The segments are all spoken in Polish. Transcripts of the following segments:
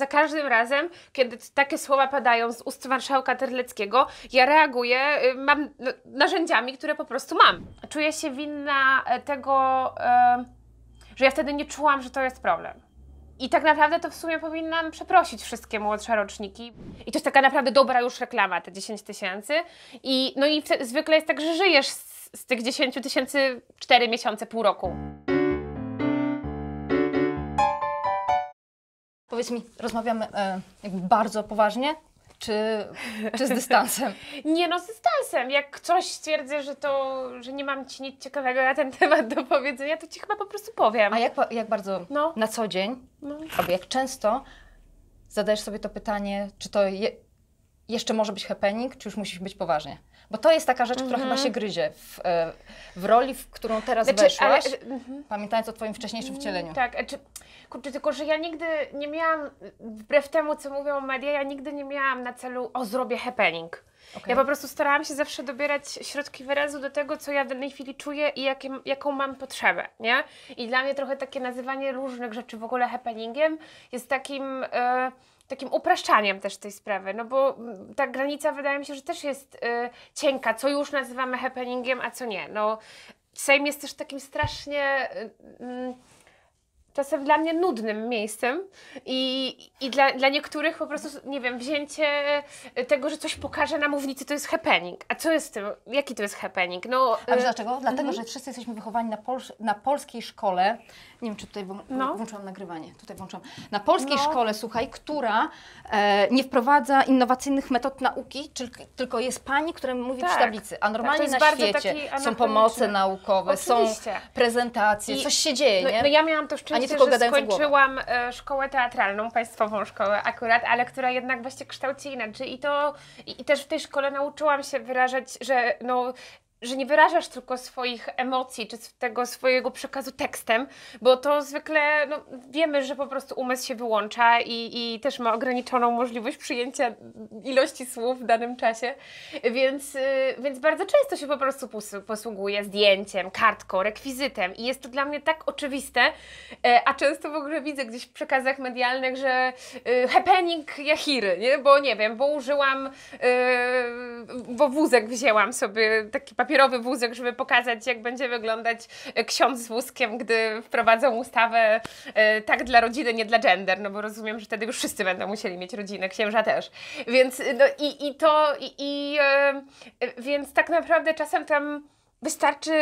Za każdym razem, kiedy takie słowa padają z ust marszałka Terleckiego, ja reaguję y, mam no, narzędziami, które po prostu mam. Czuję się winna e, tego, e, że ja wtedy nie czułam, że to jest problem. I tak naprawdę to w sumie powinnam przeprosić wszystkie młodsze roczniki. I to jest taka naprawdę dobra już reklama, te 10 tysięcy. I, no i zwykle jest tak, że żyjesz z, z tych 10 tysięcy 4 miesiące, pół roku. Powiedz mi, rozmawiamy e, jakby bardzo poważnie, czy, czy z dystansem? nie no, z dystansem. Jak coś stwierdzę, że to, że nie mam ci nic ciekawego na ten temat do powiedzenia, to ci chyba po prostu powiem. A jak, jak bardzo no. na co dzień, no. albo jak często zadajesz sobie to pytanie, czy to je, jeszcze może być happening, czy już musisz być poważnie? Bo to jest taka rzecz, która mm -hmm. chyba mhm. się gryzie w, e, w roli, w którą teraz znaczy, weszłaś, ale, mhm. pamiętając o Twoim wcześniejszym wcieleniu. Tak, e, Czy kurczę, tylko że ja nigdy nie miałam, wbrew temu, co mówią media, ja nigdy nie miałam na celu, o zrobię happening. Okay. Ja po prostu starałam się zawsze dobierać środki wyrazu do tego, co ja w danej chwili czuję i jakie, jaką mam potrzebę, nie? I dla mnie trochę takie nazywanie różnych rzeczy w ogóle happeningiem jest takim... Yy, takim upraszczaniem też tej sprawy, no bo mm, ta granica wydaje mi się, że też jest y, cienka, co już nazywamy happeningiem, a co nie. No, Sejm jest też takim strasznie. Y, y, czasem dla mnie nudnym miejscem i, i dla, dla niektórych po prostu, nie wiem, wzięcie tego, że coś pokaże na mównicy, to jest happening. A co jest z tym? Jaki to jest happening? No, A wiesz y, dlaczego? Dlatego, mhm. że wszyscy jesteśmy wychowani na, pols na polskiej szkole, nie wiem, czy tutaj no. włączyłam nagrywanie, tutaj włączyłam, na polskiej no. szkole, słuchaj, która e, nie wprowadza innowacyjnych metod nauki, czyli, tylko jest pani, która mówi tak. przy tablicy, a tak, normalnie tak, na świecie są pomoce naukowe, Oczywiście. są prezentacje, I, coś się dzieje, no, nie? No ja miałam to szczęście, nie tylko że skończyłam głowa. E, szkołę teatralną, państwową szkołę akurat, ale która jednak właśnie kształci inaczej i to i, i też w tej szkole nauczyłam się wyrażać, że no że nie wyrażasz tylko swoich emocji czy tego swojego przekazu tekstem, bo to zwykle no, wiemy, że po prostu umysł się wyłącza i, i też ma ograniczoną możliwość przyjęcia ilości słów w danym czasie, więc, y, więc bardzo często się po prostu posługuje zdjęciem, kartką, rekwizytem i jest to dla mnie tak oczywiste, e, a często w ogóle widzę gdzieś w przekazach medialnych, że y, happening Yahiry, nie? bo nie wiem, bo użyłam, bo y, wózek wzięłam sobie taki papier papierowy wózek, żeby pokazać, jak będzie wyglądać e, ksiądz z wózkiem, gdy wprowadzą ustawę e, tak dla rodziny, nie dla gender, no bo rozumiem, że wtedy już wszyscy będą musieli mieć rodzinę, księża też. Więc e, no i, i to, i, i więc tak naprawdę czasem tam wystarczy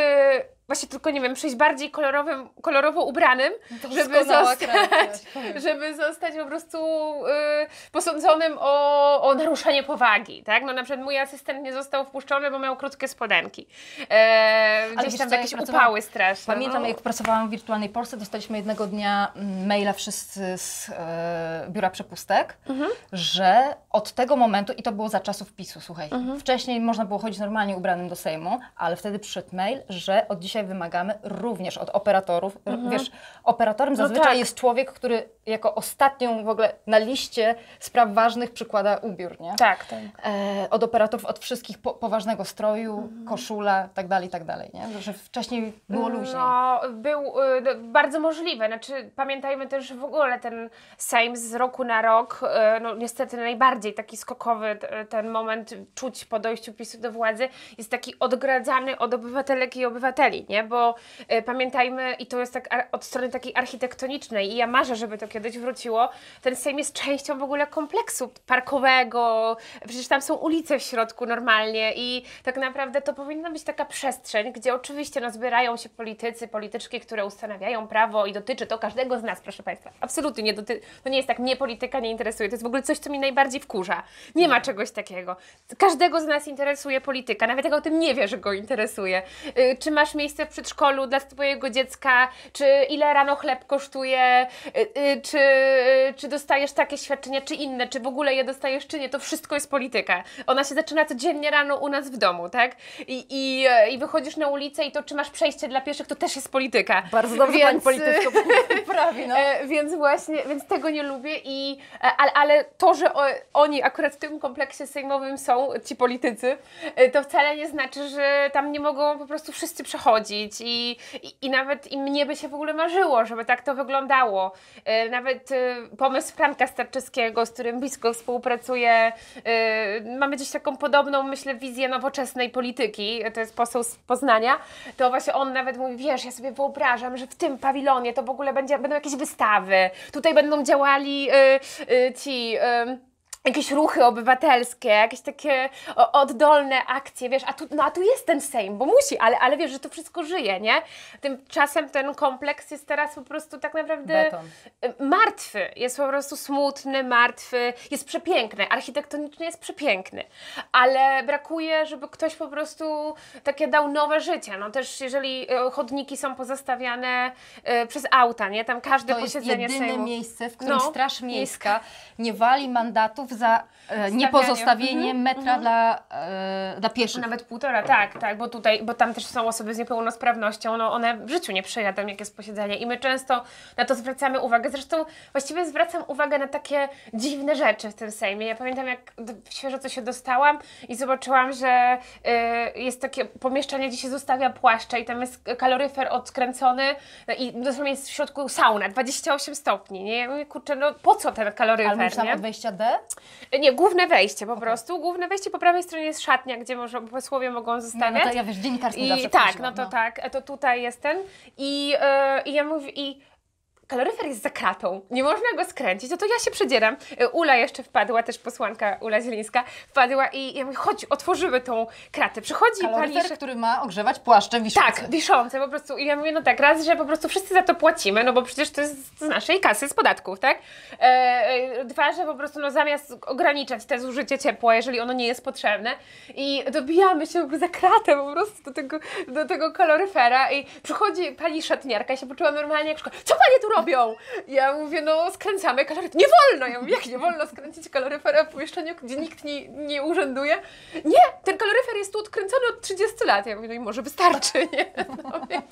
właśnie tylko, nie wiem, przejść bardziej kolorowym, kolorowo ubranym, no żeby zostać, żeby zostać po prostu y, posądzonym o, o naruszenie powagi, tak? No na przykład mój asystent nie został wpuszczony, bo miał krótkie spodenki. E, Ale gdzieś tam co, jakieś upały straszne. Pamiętam, no. jak pracowałam w Wirtualnej Polsce, dostaliśmy jednego dnia mm, maila wszyscy z e, biura przepustek, mhm. że od tego momentu, i to było za czasów PiSu, słuchaj, mhm. wcześniej można było chodzić normalnie ubranym do Sejmu, ale wtedy przyszedł mail, że od dzisiaj dzisiaj wymagamy również od operatorów. Mhm. Wiesz, operatorem no zazwyczaj no tak. jest człowiek, który jako ostatnią w ogóle na liście spraw ważnych przykłada ubiór, nie? Tak, tak. E, od operatorów, od wszystkich po, poważnego stroju, mhm. koszula, tak dalej, tak dalej, nie? Że wcześniej było no, luźniej. No, był y, no, bardzo możliwe. Znaczy, pamiętajmy też w ogóle ten Sejm z roku na rok, y, no niestety najbardziej taki skokowy t, ten moment czuć po dojściu PiSu do władzy, jest taki odgradzany od obywatelek i obywateli nie? Bo e, pamiętajmy, i to jest tak ar- od strony takiej architektonicznej, i ja marzę, żeby to kiedyś wróciło, ten Sejm jest częścią w ogóle kompleksu parkowego, przecież tam są ulice w środku normalnie i tak naprawdę to powinna być taka przestrzeń, gdzie oczywiście no, zbierają się politycy, polityczki, które ustanawiają prawo i dotyczy to każdego z nas, proszę Państwa. Absolutnie nie doty- to nie jest tak, mnie polityka nie interesuje, to jest w ogóle coś, co mi najbardziej wkurza. Nie ma czegoś takiego. Każdego z nas interesuje polityka, nawet jak o tym nie wie, że go interesuje. Y, czy masz miejsce miejsce w przedszkolu dla swojego dziecka, czy ile rano chleb kosztuje, y, y, czy, y, czy dostajesz takie świadczenia, czy inne, czy w ogóle je dostajesz, czy nie, to wszystko jest polityka. Ona się zaczyna codziennie rano u nas w domu, tak? I, i, i wychodzisz na ulicę i to, czy masz przejście dla pieszych, to też jest polityka. Bardzo dobrze więc, pani polityczko prawi, no. E, więc właśnie, więc tego nie lubię i, e, ale, ale to, że oni akurat w tym kompleksie sejmowym są, ci politycy, e, to wcale nie znaczy, że tam nie mogą po prostu wszyscy przechodzić chodzić i, i, i, nawet i mnie by się w ogóle marzyło, żeby tak to wyglądało. E, nawet e, pomysł Franka Starczyskiego, z którym blisko współpracuję, e, mamy gdzieś taką podobną, myślę, wizję nowoczesnej polityki, to jest poseł z Poznania, to właśnie on nawet mówi, wiesz, ja sobie wyobrażam, że w tym pawilonie to w ogóle będzie, będą jakieś wystawy, tutaj będą działali ci jakieś ruchy obywatelskie, jakieś takie oddolne akcje, wiesz, a tu, no a tu jest ten Sejm, bo musi, ale, ale wiesz, że to wszystko żyje, nie? Tymczasem ten kompleks jest teraz po prostu tak naprawdę Beton. Y, martwy, jest po prostu smutny, martwy, jest przepiękny, architektonicznie jest przepiękny, ale brakuje, żeby ktoś po prostu takie dał nowe życie, no też jeżeli y, chodniki są pozostawiane y, przez auta, nie? Tam każde to posiedzenie Sejmu. To jest jedyne miejsce, w którym no, Straż Miejska nie wali mandatów za e, niepozostawienie mhm. metra mhm. dla, e, dla pieszych. Nawet półtora, tak, tak, bo tutaj, bo tam też są osoby z niepełnosprawnością, no one w życiu nie przejadą, jak jest posiedzenie i my często na to zwracamy uwagę. Zresztą właściwie zwracam uwagę na takie dziwne rzeczy w tym Sejmie. Ja pamiętam, jak świeżo co się dostałam i zobaczyłam, że e, jest takie pomieszczenie, gdzie się zostawia płaszcze i tam jest kaloryfer odskręcony i dosłownie jest w środku sauna, 28 stopni, nie? Ja mówię, kurczę, no po co ten kaloryfer, Ale nie? od wejścia D? Nie, główne wejście po okay. prostu. Główne wejście po prawej stronie jest szatnia, gdzie może, posłowie mogą zostawiać. Nie, no to ja wiesz, dziennikarstwo I tak, no to no. tak, to tutaj jest ten. I, yy, i ja mówię, i kaloryfer jest za kratą, nie można go skręcić, no to ja się przedzieram. E, Ula jeszcze wpadła, też posłanka Ula Zielińska wpadła i ja mówię, chodź, otworzymy tą kratę. Przychodzi kaloryfer, pani... który ma ogrzewać płaszczem wiszącym. Tak, wiszące po prostu. I ja mówię, no tak, raz, że po prostu wszyscy za to płacimy, no bo przecież to jest z naszej kasy, z podatków, tak? E, e dwa, że po prostu no zamiast ograniczać te zużycie ciepła, jeżeli ono nie jest potrzebne i dobijamy się za kratę po prostu do tego, do tego kaloryfera i przychodzi pani szatniarka, i się poczuła normalnie jak szkoda. Co tu robi? robią? Ja mówię, no skręcamy kaloryfer. Nie wolno! Ja mówię, jak nie wolno skręcić kaloryfera w pomieszczeniu, gdzie nikt nie, nie urzęduje? Nie! Ten kaloryfer jest tu odkręcony od 30 lat. Ja mówię, no i może wystarczy, nie? No, więc...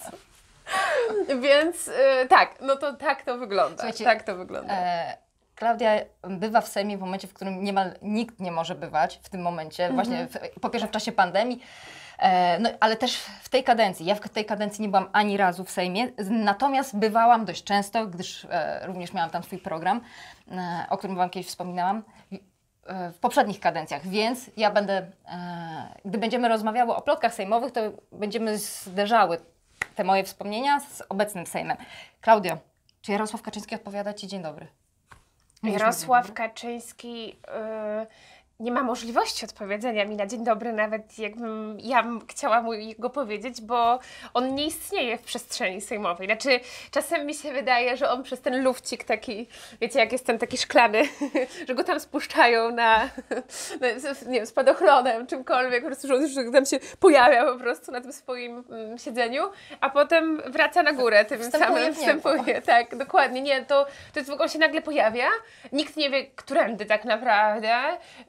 Więc yy, tak, no to tak to wygląda. Słuchajcie, tak to wygląda. E, Klaudia bywa w Sejmie w momencie, w którym niemal nikt nie może bywać w tym momencie, mm -hmm. właśnie w, po pierwsze w czasie pandemii. E, no, ale też w tej kadencji, ja w tej kadencji nie byłam ani razu w Sejmie, natomiast bywałam dość często, gdyż e, również miałam tam swój program, e, o którym Wam kiedyś wspominałam w poprzednich kadencjach, więc ja będę, gdy będziemy rozmawiały o plotkach sejmowych, to będziemy zderzały te moje wspomnienia z obecnym Sejmem. Klaudio, czy Jarosław Kaczyński odpowiada Ci dzień dobry? Jarosław dzień dobry? Kaczyński. Yy nie ma możliwości odpowiedzenia mi na dzień dobry, nawet jakbym ja chciała mu go powiedzieć, bo on nie istnieje w przestrzeni sejmowej. Znaczy, czasem mi się wydaje, że on przez ten lufcik taki, wiecie, jak jest ten taki szklany, że go tam spuszczają na, na nie wiem, spadochronem, czymkolwiek, po prostu, że on tam się pojawia po prostu na tym swoim mm, siedzeniu, a potem wraca na górę, tym wstępuje samym wstępuje. Tak, dokładnie. Nie, to, to jest w ogóle się nagle pojawia, nikt nie wie, którędy tak naprawdę.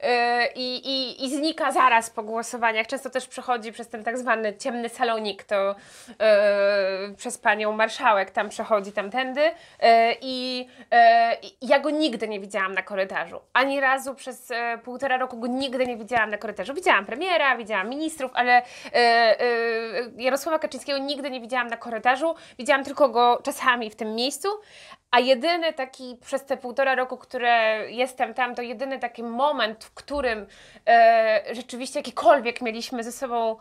Yy, i, i, i znika zaraz po głosowaniach. Często też przechodzi przez ten tak zwany ciemny salonik, to e, przez panią marszałek tam przechodzi tamtędy yy, i ja go nigdy nie widziałam na korytarzu. Ani razu przez półtora roku go nigdy nie widziałam na korytarzu. Widziałam premiera, widziałam ministrów, ale Jarosława Kaczyńskiego nigdy nie widziałam na korytarzu. Widziałam tylko go czasami w tym miejscu, a jedyny taki przez te półtora roku, które jestem tam, to jedyny taki moment, w którym e, rzeczywiście jakikolwiek mieliśmy ze sobą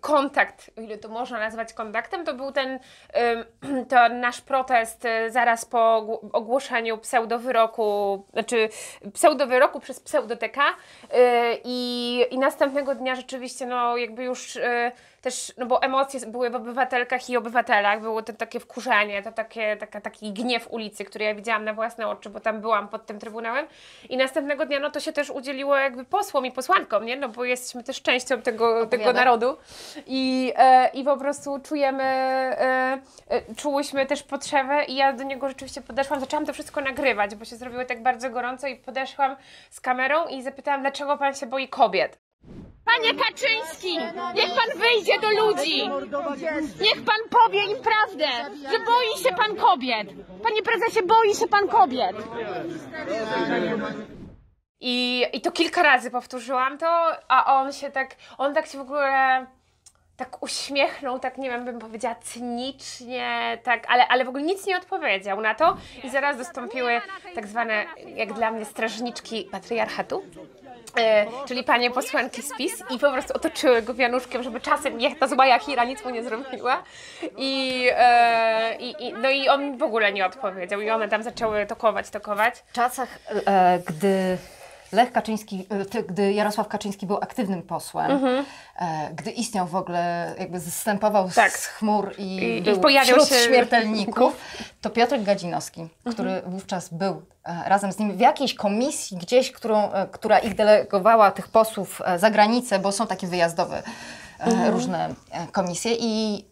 kontakt, ile to można nazwać kontaktem, to był ten e, to nasz protest e, zaraz po ogłoszeniu pseudowyroku, znaczy pseudowyroku przez pseudoteka e, i, i następnego dnia rzeczywiście no jakby już e, też, no bo emocje były w obywatelkach i obywatelach, było to takie wkurzenie, to takie, taka, taki gniew ulicy, który ja widziałam na własne oczy, bo tam byłam pod tym Trybunałem i następnego dnia, no to się też udzieliło jakby posłom i posłankom, nie, no bo jesteśmy też częścią tego, tego narodu i, e, i po prostu czujemy, e, e, czułyśmy też potrzebę i ja do niego rzeczywiście podeszłam, zaczęłam to wszystko nagrywać, bo się zrobiło tak bardzo gorąco i podeszłam z kamerą i zapytałam, dlaczego pan się boi kobiet? Panie Kaczyński, niech pan wyjdzie do ludzi. Niech pan powie im prawdę, że boi się pan kobiet. Panie prezesie, boi się pan kobiet. I, I to kilka razy powtórzyłam to, a on się tak, on tak się w ogóle tak uśmiechnął, tak nie wiem, bym powiedziała cynicznie, tak, ale, ale w ogóle nic nie odpowiedział na to i zaraz dostąpiły tak zwane, jak dla mnie, strażniczki patriarchatu. E, czyli panie posłanki z PiS i po prostu otoczyły go wianuszkiem, żeby czasem niech ta zła Jachira nic mu nie zrobiła. I, e, i, no i on w ogóle nie odpowiedział i one tam zaczęły tokować, tokować. W czasach, e, gdy Lech Kaczyński, e, gdy Jarosław Kaczyński był aktywnym posłem, mhm. E, gdy istniał w ogóle, jakby zastępował tak. z chmur i, I, i wśród się... śmiertelników, to Piotr Gadzinowski, mhm. który mhm. wówczas był E, razem z nimi w jakiejś komisji gdzieś, którą, e, która ich delegowała, tych posłów e, za granicę, bo są takie wyjazdowe mhm. różne komisje i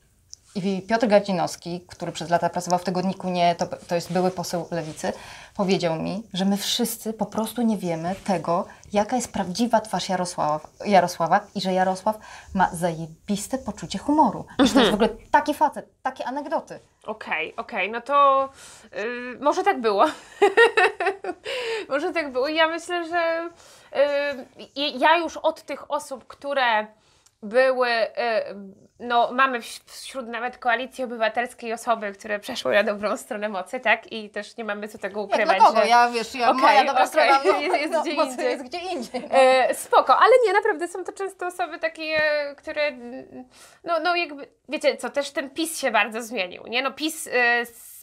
i Piotr Gadzinowski, który przez lata pracował w tygodniku Nie, to, to jest były poseł lewicy, powiedział mi, że my wszyscy po prostu nie wiemy tego, jaka jest prawdziwa twarz Jarosława, Jarosława i że Jarosław ma zajebiste poczucie humoru. Mhm. Że to jest mhm. w ogóle taki facet, takie anegdoty. Okej, okay, okej, okay. no to yy, może tak było. może tak było. Ja myślę, że yy, ja już od tych osób, które były, y, no mamy wśród nawet koalicji obywatelskiej osoby, które przeszły na dobrą stronę mocy, tak? I też nie mamy co tego ukrywać. Jak kogo? Że... Ja wiesz, ja, okay, moja dobra okay, strona no, jest, jest, no, gdzie indziej. jest gdzie indziej. No. spoko, ale nie, naprawdę są to często osoby takie, e, które, no, no jakby, wiecie co, też ten PiS się bardzo zmienił, nie? No PiS... E,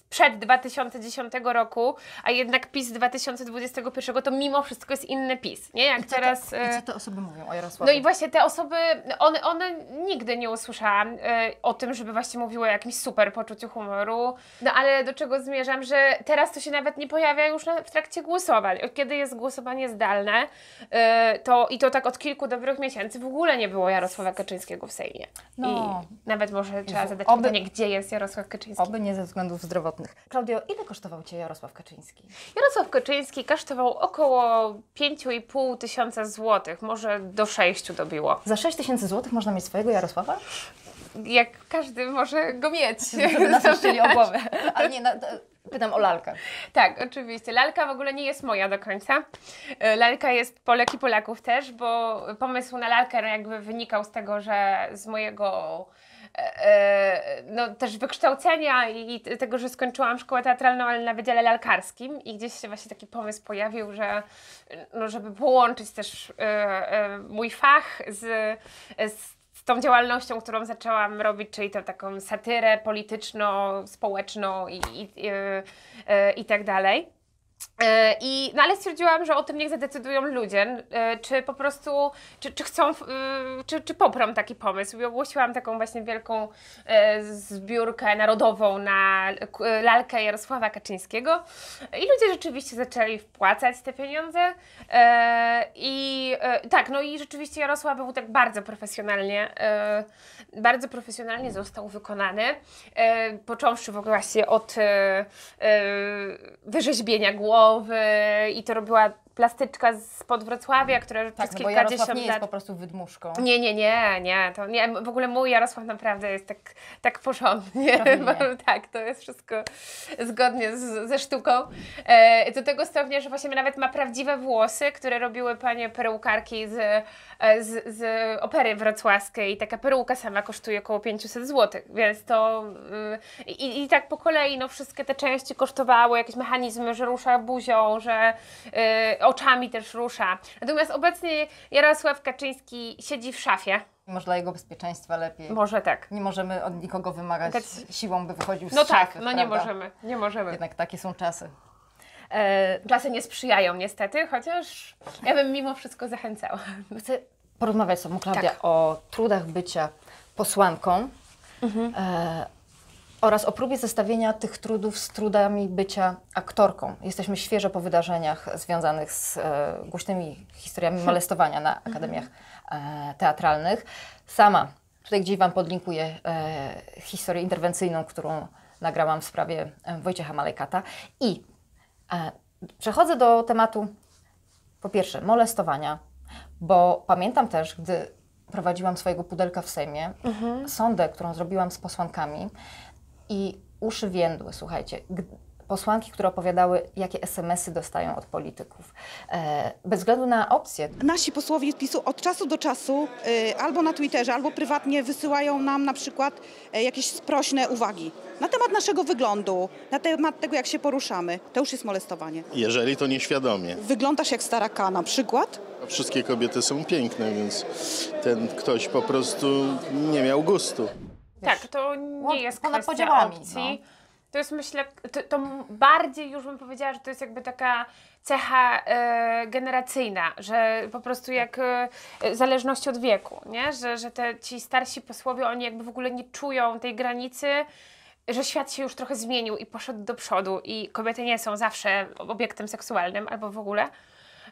sprzed 2010 roku, a jednak PiS 2021 to mimo wszystko jest inny PiS, nie? Jak I teraz... Te, I co e, te osoby mówią o Jarosławie? No i właśnie te osoby, one, one nigdy nie usłyszałam e, o tym, żeby właśnie mówiły o jakimś super poczuciu humoru, no ale do czego zmierzam, że teraz to się nawet nie pojawia już na, w trakcie głosowań. Kiedy jest głosowanie zdalne, e, to i to tak od kilku dobrych miesięcy w ogóle nie było Jarosława Kaczyńskiego w Sejmie. No. I nawet może trzeba zadać oby, pytanie, gdzie jest Jarosław Kaczyński? Oby nie ze względów zdrowotnych złotych. Klaudio, ile kosztował Cię Jarosław Kaczyński? Jarosław Kaczyński kosztował około 5,5 tysiąca złotych, może do 6 dobiło. Za 6 tysięcy złotych można mieć swojego Jarosława? Jak każdy może go mieć. na chcieli o głowę. Ale nie, na, no, Pytam o lalkę. Tak, oczywiście. Lalka w ogóle nie jest moja do końca. E, lalka jest Polek i Polaków też, bo pomysł na lalkę no jakby wynikał z tego, że z mojego E, e, no, też wykształcenia i tego, że skończyłam szkołę teatralną, ale na Wydziale Lalkarskim i gdzieś się właśnie taki pomysł pojawił, że no, żeby połączyć też e, mój fach z, z tą działalnością, którą zaczęłam robić, czyli tą taką satyrę polityczno-społeczną i, i, i, i tak dalej. E, I, no ale stwierdziłam, że o tym niech zadecydują ludzie, e, czy po prostu, czy, czy chcą, e, czy, czy poprą taki pomysł. I ogłosiłam taką właśnie wielką zbiórkę narodową na lalkę Jarosława Kaczyńskiego. I ludzie rzeczywiście zaczęli wpłacać te pieniądze. I tak, no i rzeczywiście Jarosław był tak bardzo profesjonalnie, bardzo profesjonalnie został wykonany. Począwszy w ogóle właśnie od wyrzeźbienia głowy głowy i to robiła plastyczka z pod Wrocławia, która tak, przez no kilkadziesiąt lat nie jest po prostu wydmuszką. Nie, nie, nie, nie, to nie. W ogóle mój Jarosław naprawdę jest tak, tak porządnie. tak, to jest wszystko zgodnie z, ze sztuką. E, do tego stopnia, że właśnie nawet ma prawdziwe włosy, które robiły panie perukarki z, e, z, z opery wrocławskiej i taka peruka sama kosztuje około 500 zł, więc to... Y, I, i tak po kolei, no wszystkie te części kosztowały, jakieś mechanizmy, że rusza buzią, że... Y, oczami też rusza. Natomiast obecnie Jarosław Kaczyński siedzi w szafie. Może dla jego bezpieczeństwa lepiej. Może tak. Nie możemy od nikogo wymagać tak. siłą, by wychodził z No tak, szafy, no nie możemy, nie możemy. Jednak takie są czasy. E, czasy nie sprzyjają niestety, chociaż ja bym mimo wszystko zachęcała. Chcę porozmawiać z Tobą, Klaudia, tak. o trudach bycia posłanką, mhm. e, oraz o próbie zestawienia tych trudów z trudami bycia aktorką. Jesteśmy świeżo po wydarzeniach związanych z e, głośnymi historiami molestowania na mhm. akademiach e, teatralnych. Sama tutaj gdzieś Wam podlinkuję e, historię interwencyjną, którą nagrałam w sprawie e, Wojciecha Malejkata. I e, przechodzę do tematu po pierwsze molestowania, bo pamiętam też, gdy prowadziłam swojego pudelka w Sejmie, mhm. sondę, którą zrobiłam z posłankami, i uszy więdły, słuchajcie. Posłanki, które opowiadały, jakie SMS-y dostają od polityków. E, bez względu na opcję. Nasi posłowie z PiSu od czasu do czasu y, albo na Twitterze, albo prywatnie wysyłają nam na przykład e, jakieś sprośne uwagi na temat naszego wyglądu, na temat tego, jak się poruszamy. To już jest molestowanie. Jeżeli to nieświadomie. Wyglądasz jak stara K na przykład, Wszystkie kobiety są piękne, więc ten ktoś po prostu nie miał gustu tak, to nie jest ponad podziałami, opcji. No. To jest myślę, to, to, bardziej już bym powiedziała, że to jest jakby taka cecha y, generacyjna, że po prostu jak y, w zależności od wieku, nie? Że, że te, ci starsi posłowie, oni jakby w ogóle nie czują tej granicy, że świat się już trochę zmienił i poszedł do przodu i kobiety nie są zawsze obiektem seksualnym albo w ogóle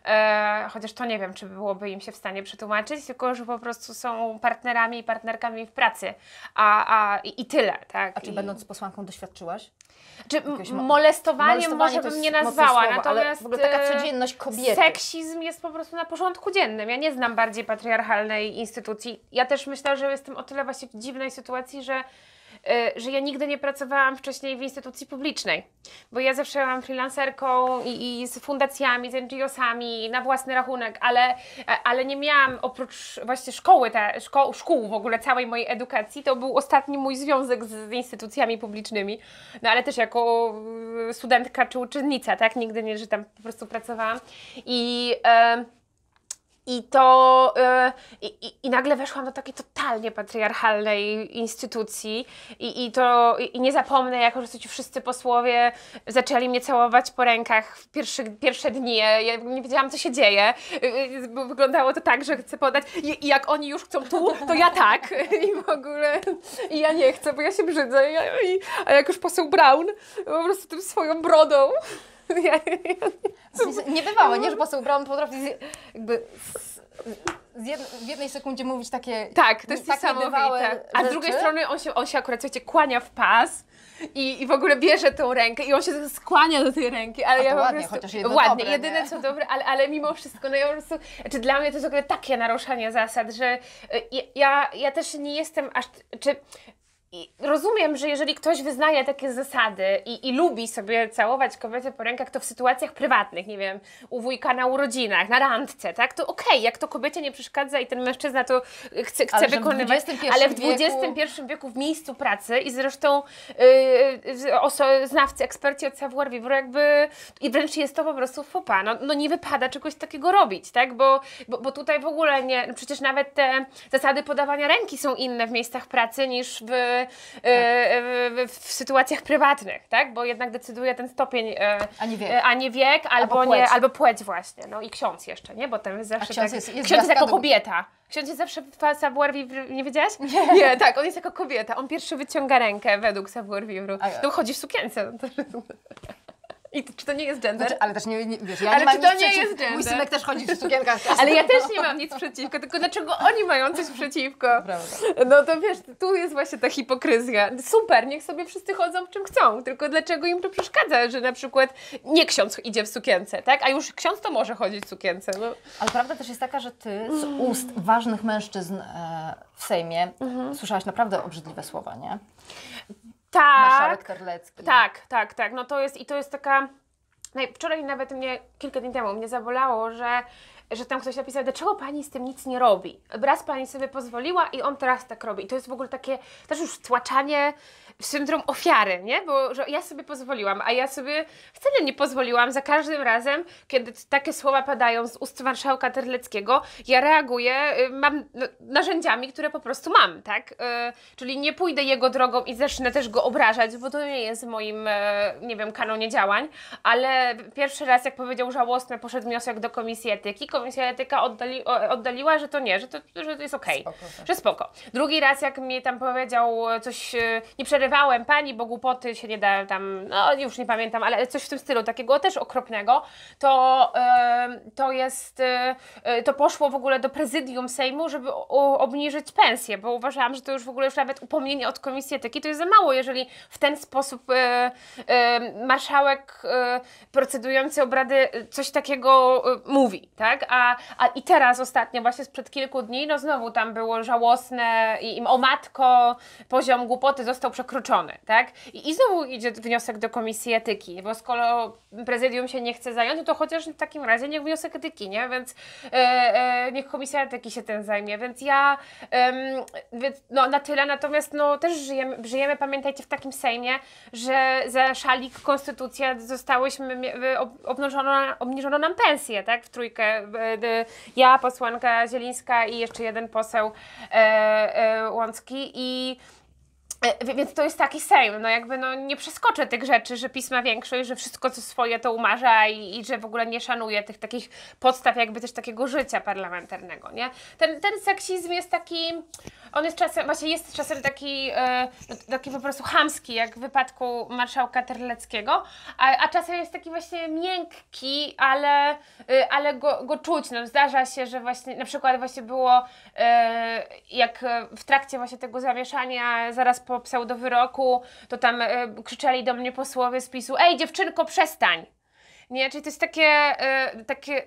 e, chociaż to nie wiem, czy byłoby im się w stanie przetłumaczyć, tylko że po prostu są partnerami i partnerkami w pracy, a, a i, i tyle, tak. A czy I... będąc posłanką doświadczyłaś? Czy molestowanie, molestowanie może bym nie nazwała, słowo, natomiast w ogóle taka e, codzienność kobiety. Seksizm jest po prostu na porządku dziennym. Ja nie znam bardziej patriarchalnej instytucji. Ja też myślę, że jestem o tyle właśnie w dziwnej sytuacji, że Y, że ja nigdy nie pracowałam wcześniej w instytucji publicznej, bo ja zawsze byłam freelancerką i, i z fundacjami, z NGO-sami, na własny rachunek, ale, ale nie miałam oprócz właśnie szkoły, te, szko, szkół w ogóle całej mojej edukacji, to był ostatni mój związek z, z instytucjami publicznymi, no ale też jako y, studentka czy uczennica, tak, nigdy nie, że tam po prostu pracowałam i... I to yy, i, i, nagle weszłam do takiej totalnie patriarchalnej instytucji i, i to i nie zapomnę, jako że ci wszyscy posłowie zaczęli mnie całować po rękach w pierwszy, pierwsze dni. Ja nie wiedziałam, co się dzieje. Y, y, wyglądało to tak, że chcę podać. I, jak oni już chcą tu, to ja tak. I w ogóle i ja nie chcę, bo ja się brzydzę. a jak już poseł Brown po prostu tym swoją brodą Ja, ja, nie bywało, nie, że poseł Brown potrafi z, jakby z, z w jednej sekundzie mówić takie Tak, to jest tak niesamowite. A z drugiej strony on się, on się akurat, słuchajcie, kłania w pas. I, I w ogóle bierze tą rękę i on się skłania do tej ręki, ale ja ładnie, po prostu... Jedno ładnie, dobre, jedyne nie? co dobre, ale, ale mimo wszystko, no ja po prostu... Znaczy dla mnie to jest w ogóle takie naruszanie zasad, że y, ja, ja, też nie jestem aż... Czy i rozumiem, że jeżeli ktoś wyznaje takie zasady i, i, lubi sobie całować kobiety po rękach, to w sytuacjach prywatnych, nie wiem, u wujka na urodzinach, na randce, tak, to okej, okay, jak to kobiecie nie przeszkadza i ten mężczyzna to chce, chce ale wykonywać, w ale w XXI wieku... wieku w miejscu pracy i zresztą yy, oso, znawcy, eksperci od Savoir Vivre jakby, i wręcz jest to po prostu fopa, no, no nie wypada czegoś takiego robić, tak, bo, bo, bo tutaj w ogóle nie, przecież nawet te zasady podawania ręki są inne w miejscach pracy niż w tak. w sytuacjach prywatnych, tak? Bo jednak decyduje ten stopień, e, a nie wiek, a nie wiek albo, albo, płeć. Nie, albo płeć właśnie, no i ksiądz jeszcze, nie? Bo ten zawsze ksiądz tak, jest, jest ksiądz jako do... kobieta. Ksiądz jest zawsze w Savoie nie wiedziałaś? Nie. nie. tak, on jest jako kobieta. On pierwszy wyciąga rękę według Savoie Vivre. No chodzi w sukience. No to... I czy to nie jest gender? Znaczy, ale też nie, nie wiesz, ja ale nie mam czy to nie przeciw... jest gender? Mój synek też chodzi w sukienkach. ale ja też nie mam nic przeciwko, tylko dlaczego oni mają coś przeciwko? Prawda. No to wiesz, tu jest właśnie ta hipokryzja. Super, niech sobie wszyscy chodzą w czym chcą, tylko dlaczego im to przeszkadza, że na przykład nie ksiądz idzie w sukience, tak? A już ksiądz to może chodzić w sukience. No. Ale prawda też jest taka, że ty z ust ważnych mężczyzn e, w Sejmie mhm. słyszałaś naprawdę obrzydliwe słowa, nie? tak, marszałek Karlecki. Tak, tak, tak. No to jest i to jest taka. No wczoraj nawet mnie, kilka dni temu, mnie zabolało, że że tam ktoś napisał, dlaczego pani z tym nic nie robi? Raz pani sobie pozwoliła i on teraz tak robi. I to jest w ogóle takie też już tłaczanie w syndrom ofiary, nie? Bo że ja sobie pozwoliłam, a ja sobie wcale nie pozwoliłam. Za każdym razem, kiedy takie słowa padają z ust marszałka Terleckiego, ja reaguję, y, mam no, narzędziami, które po prostu mam, tak? Y, czyli nie pójdę jego drogą i zacznę też go obrażać, bo to nie jest moim, e, nie wiem, kanonie działań, ale pierwszy raz, jak powiedział żałosne, poszedł wniosek do Komisji Etyki, komisja etyka oddali, oddaliła, że to nie, że to, że to jest okej, okay, tak. że spoko. Drugi raz, jak mi tam powiedział e, coś, e, nie przerywałem pani, bo głupoty się nie da tam, no już nie pamiętam, ale coś w tym stylu, takiego też okropnego, to, to jest, e, to poszło w ogóle do prezydium Sejmu, żeby obniżyć pensję, bo uważałam, że to już w ogóle już nawet upomnienie od Komisji Etyki to jest za mało, jeżeli w ten sposób marszałek procedujący obrady coś takiego mówi, tak? A, a i teraz ostatnio, właśnie sprzed kilku dni, no znowu tam było żałosne i im o matko poziom głupoty został przekroczony, tak? I, i znowu idzie wniosek do Komisji Etyki, bo skoro prezydium się nie chce zająć, no to chociaż w takim razie niech wniosek etyki, nie? Więc e, e, niech Komisja Etyki się ten zajmie, więc ja e, no, na tyle, natomiast no też żyjemy, żyjemy, pamiętajcie, w takim Sejmie, że za szalik konstytucja zostałyśmy, obniżono, obniżono nam pensję, tak? W trójkę ja, posłanka Zielińska i jeszcze jeden poseł e, e, Łącki i e, więc to jest taki sejm, no jakby no nie przeskoczę tych rzeczy, że pisma większość, że wszystko co swoje to umarza i, i, że w ogóle nie szanuje tych takich podstaw jakby też takiego życia parlamentarnego, nie? Ten, ten seksizm jest taki on jest czasem, właśnie jest czasem taki, yy, taki po prostu chamski, jak w wypadku marszałka Terleckiego, a, a czasem jest taki właśnie miękki, ale, yy, ale go, go czuć. No, zdarza się, że właśnie, na przykład właśnie było, yy, jak w trakcie właśnie tego zamieszania, zaraz po pseudowyroku, to tam krzyczeli do mnie posłowie z PiSu, ej dziewczynko przestań! Nie, czyli to jest takie, y, takie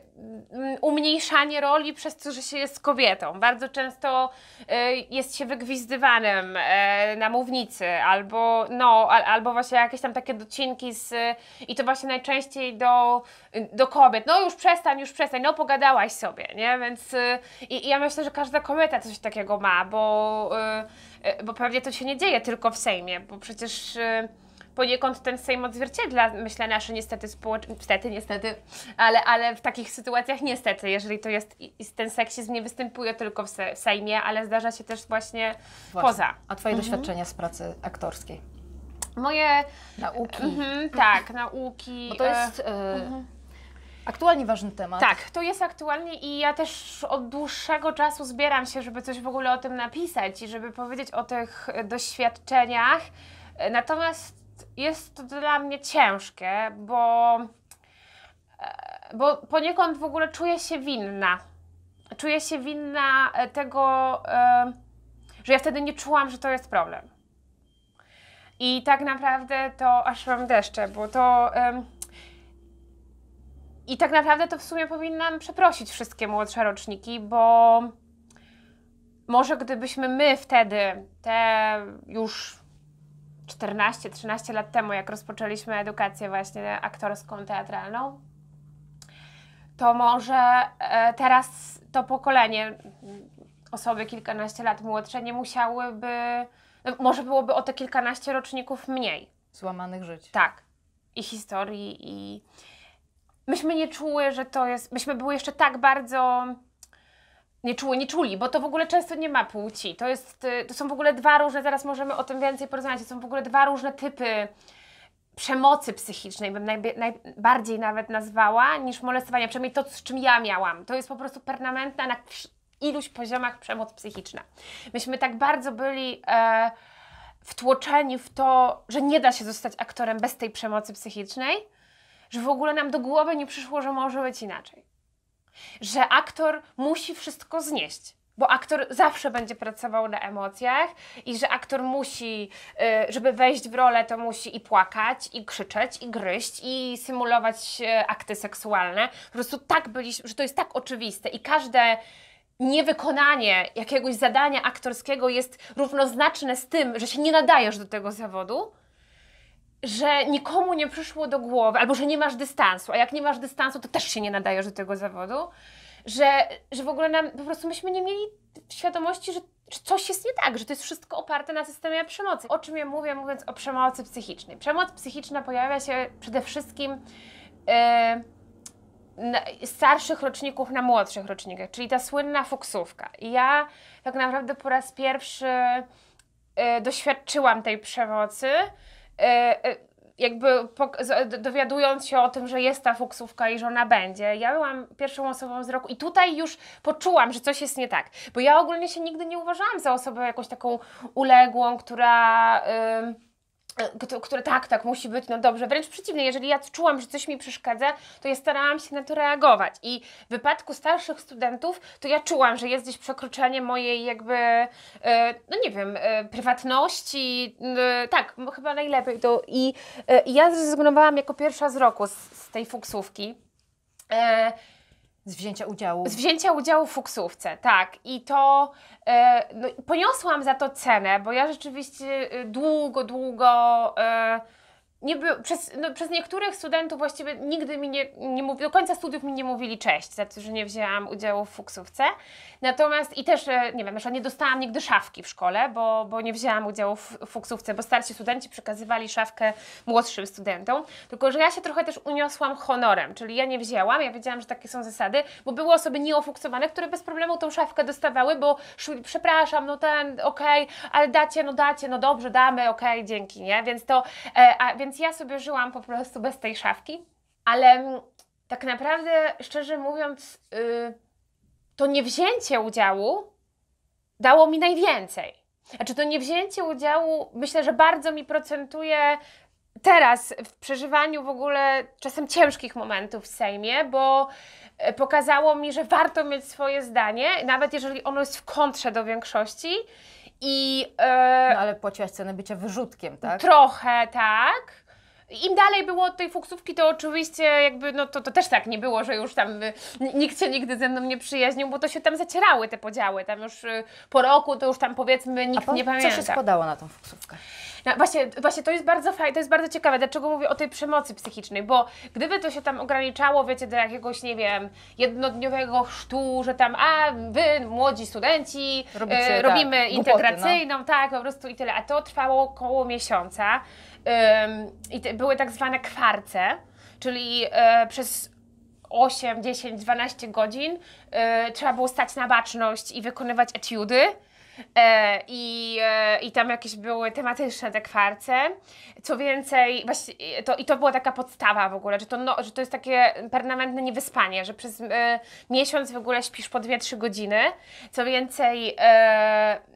mm, umniejszanie roli przez to, że się jest kobietą. Bardzo często y, jest się wygwizdywanym y, na mównicy, albo, no, albo właśnie jakieś tam takie docinki z, i to właśnie najczęściej do, do kobiet. No już przestań, już przestań, no pogadałaś sobie, nie? Więc i, ja myślę, że każda kobieta coś takiego ma, bo, bo pewnie to się nie dzieje tylko w Sejmie, bo przecież poniekąd ten Sejm odzwierciedla myślę nasze niestety społeczeństwo, niestety, niestety, ale, ale w takich sytuacjach niestety, jeżeli to jest, ten seksizm nie występuje tylko w Sejmie, ale zdarza się też właśnie, właśnie. poza. A Twoje mhm. doświadczenia z pracy aktorskiej? Moje... Nauki. Mhm, tak, nauki. Bo to e, jest... E, mhm. Aktualnie ważny temat. Tak, to jest aktualnie i ja też od dłuższego czasu zbieram się, żeby coś w ogóle o tym napisać i żeby powiedzieć o tych doświadczeniach. E, natomiast jest to dla mnie ciężkie, bo, e, bo poniekąd w ogóle czuję się winna. Czuję się winna e, tego, e, że ja wtedy nie czułam, że to jest problem. I tak naprawdę to aż mam deszcze, bo to. I tak naprawdę to w sumie powinnam przeprosić wszystkie młodsze roczniki, bo może gdybyśmy my wtedy, te już 14-13 lat temu, jak rozpoczęliśmy edukację właśnie aktorską, teatralną, to może e, teraz to pokolenie, osoby kilkanaście lat młodsze, nie musiałyby, no, może byłoby o te kilkanaście roczników mniej. Złamanych żyć. Tak. I historii, i myśmy nie czuły, że to jest, myśmy były jeszcze tak bardzo nie czuły, nie czuli, bo to w ogóle często nie ma płci. To, jest, y, to są w ogóle dwa różne, zaraz możemy o tym więcej porozmawiać, to są w ogóle dwa różne typy przemocy psychicznej, bym najbardziej nawet nazwała, niż molestowania. Przynajmniej to, z czym ja miałam. To jest po prostu permanentna na iluś poziomach przemoc psychiczna. Myśmy tak bardzo byli... E, wtłoczeni w to, że nie da się zostać aktorem bez tej przemocy psychicznej, że w ogóle nam do głowy nie przyszło, że może być inaczej że aktor musi wszystko znieść. Bo aktor zawsze będzie pracował na emocjach i że aktor musi, y, żeby wejść w rolę, to musi i płakać, i krzyczeć, i gryźć, i symulować y, akty seksualne. Po prostu tak byliśmy, że to jest tak oczywiste i każde niewykonanie jakiegoś zadania aktorskiego jest równoznaczne z tym, że się nie nadajesz do tego zawodu że nikomu nie przyszło do głowy, albo że nie masz dystansu, a jak nie masz dystansu, to też się nie nadajesz do tego zawodu, że, że w ogóle nam, po prostu myśmy nie mieli świadomości, że, że coś jest nie tak, że to jest wszystko oparte na systemie przemocy. O czym ja mówię, mówiąc o przemocy psychicznej? Przemoc psychiczna pojawia się przede wszystkim yy, starszych roczników na młodszych rocznikach, czyli ta słynna fuksówka. I ja tak naprawdę po raz pierwszy yy, doświadczyłam tej przemocy, E, e, jakby dowiadując się o tym, że jest ta fuksówka i że ona będzie. Ja byłam pierwszą osobą z roku i tutaj już poczułam, że coś jest nie tak, bo ja ogólnie się nigdy nie uważałam za osobę jakąś taką uległą, która... Yy E, które tak, tak, musi być, no dobrze. Wręcz przeciwnie, jeżeli ja czułam, że coś mi przeszkadza, to ja starałam się na to reagować. I w wypadku starszych studentów, to ja czułam, że jest gdzieś przekroczenie mojej jakby, e, no nie wiem, e, prywatności. Tak, chyba najlepiej to. I ja zrezygnowałam jako pierwsza z roku z, z tej fuksówki. Z wzięcia udziału. Z wzięcia udziału w fuksówce, tak. I to e, no, poniosłam za to cenę, bo ja rzeczywiście e, długo, długo. E, nie by, przez, no, przez niektórych studentów właściwie nigdy mi nie, nie mówi, do końca studiów mi nie mówili cześć, za to, że nie wzięłam udziału w fuksówce. Natomiast i też, e, nie wiem, że nie dostałam nigdy szafki w szkole, bo, bo nie wzięłam udziału w fuksówce, bo starsi studenci przekazywali szafkę młodszym studentom. Tylko, że ja się trochę też uniosłam honorem, czyli ja nie wzięłam, ja wiedziałam, że takie są zasady, bo były osoby nieofuksowane, które bez problemu tą szafkę dostawały, bo szły, przepraszam, no ten, okej, okay, ale dacie, no dacie, no dobrze, damy, okej, okay, dzięki, nie? Więc to, e, a, więc ja sobie żyłam po prostu bez tej szafki, ale mm, tak naprawdę, szczerze mówiąc, yy, to niewzięcie udziału dało mi najwięcej. Znaczy, to niewzięcie udziału myślę, że bardzo mi procentuje teraz w przeżywaniu w ogóle czasem ciężkich momentów w Sejmie, bo e, pokazało mi, że warto mieć swoje zdanie, nawet jeżeli ono jest w kontrze do większości. I, yy, no ale płaciłaś cenę bycia wyrzutkiem, tak? Trochę, tak. Im dalej było od tej fuksówki, to oczywiście jakby, no to, to też tak nie było, że już tam y, nikt się nigdy ze mną nie przyjaźnił, bo to się tam zacierały te podziały. Tam już y, po roku to już tam powiedzmy nikt po, nie pamięta. Co się składało na tą fuksówkę? No, właśnie, właśnie to jest bardzo fajne, to jest bardzo ciekawe, dlaczego mówię o tej przemocy psychicznej, bo gdyby to się tam ograniczało, wiecie, do jakiegoś, nie wiem, jednodniowego chrztu, że tam, a wy, młodzi studenci, Robicie, e, tak, robimy tak, integracyjną, głupoty, no. tak, po prostu i tyle, a to trwało około miesiąca. I te, były tak zwane kwarce, czyli e, przez 8, 10, 12 godzin e, trzeba było stać na baczność i wykonywać etiudy E, i, e, i tam jakieś były tematyczne te kwarce. Co więcej, właśnie e, to, i to była taka podstawa w ogóle, że to, no, że to jest takie permanentne niewyspanie, że przez miesiąc w ogóle śpisz po 2-3 godziny. Co więcej,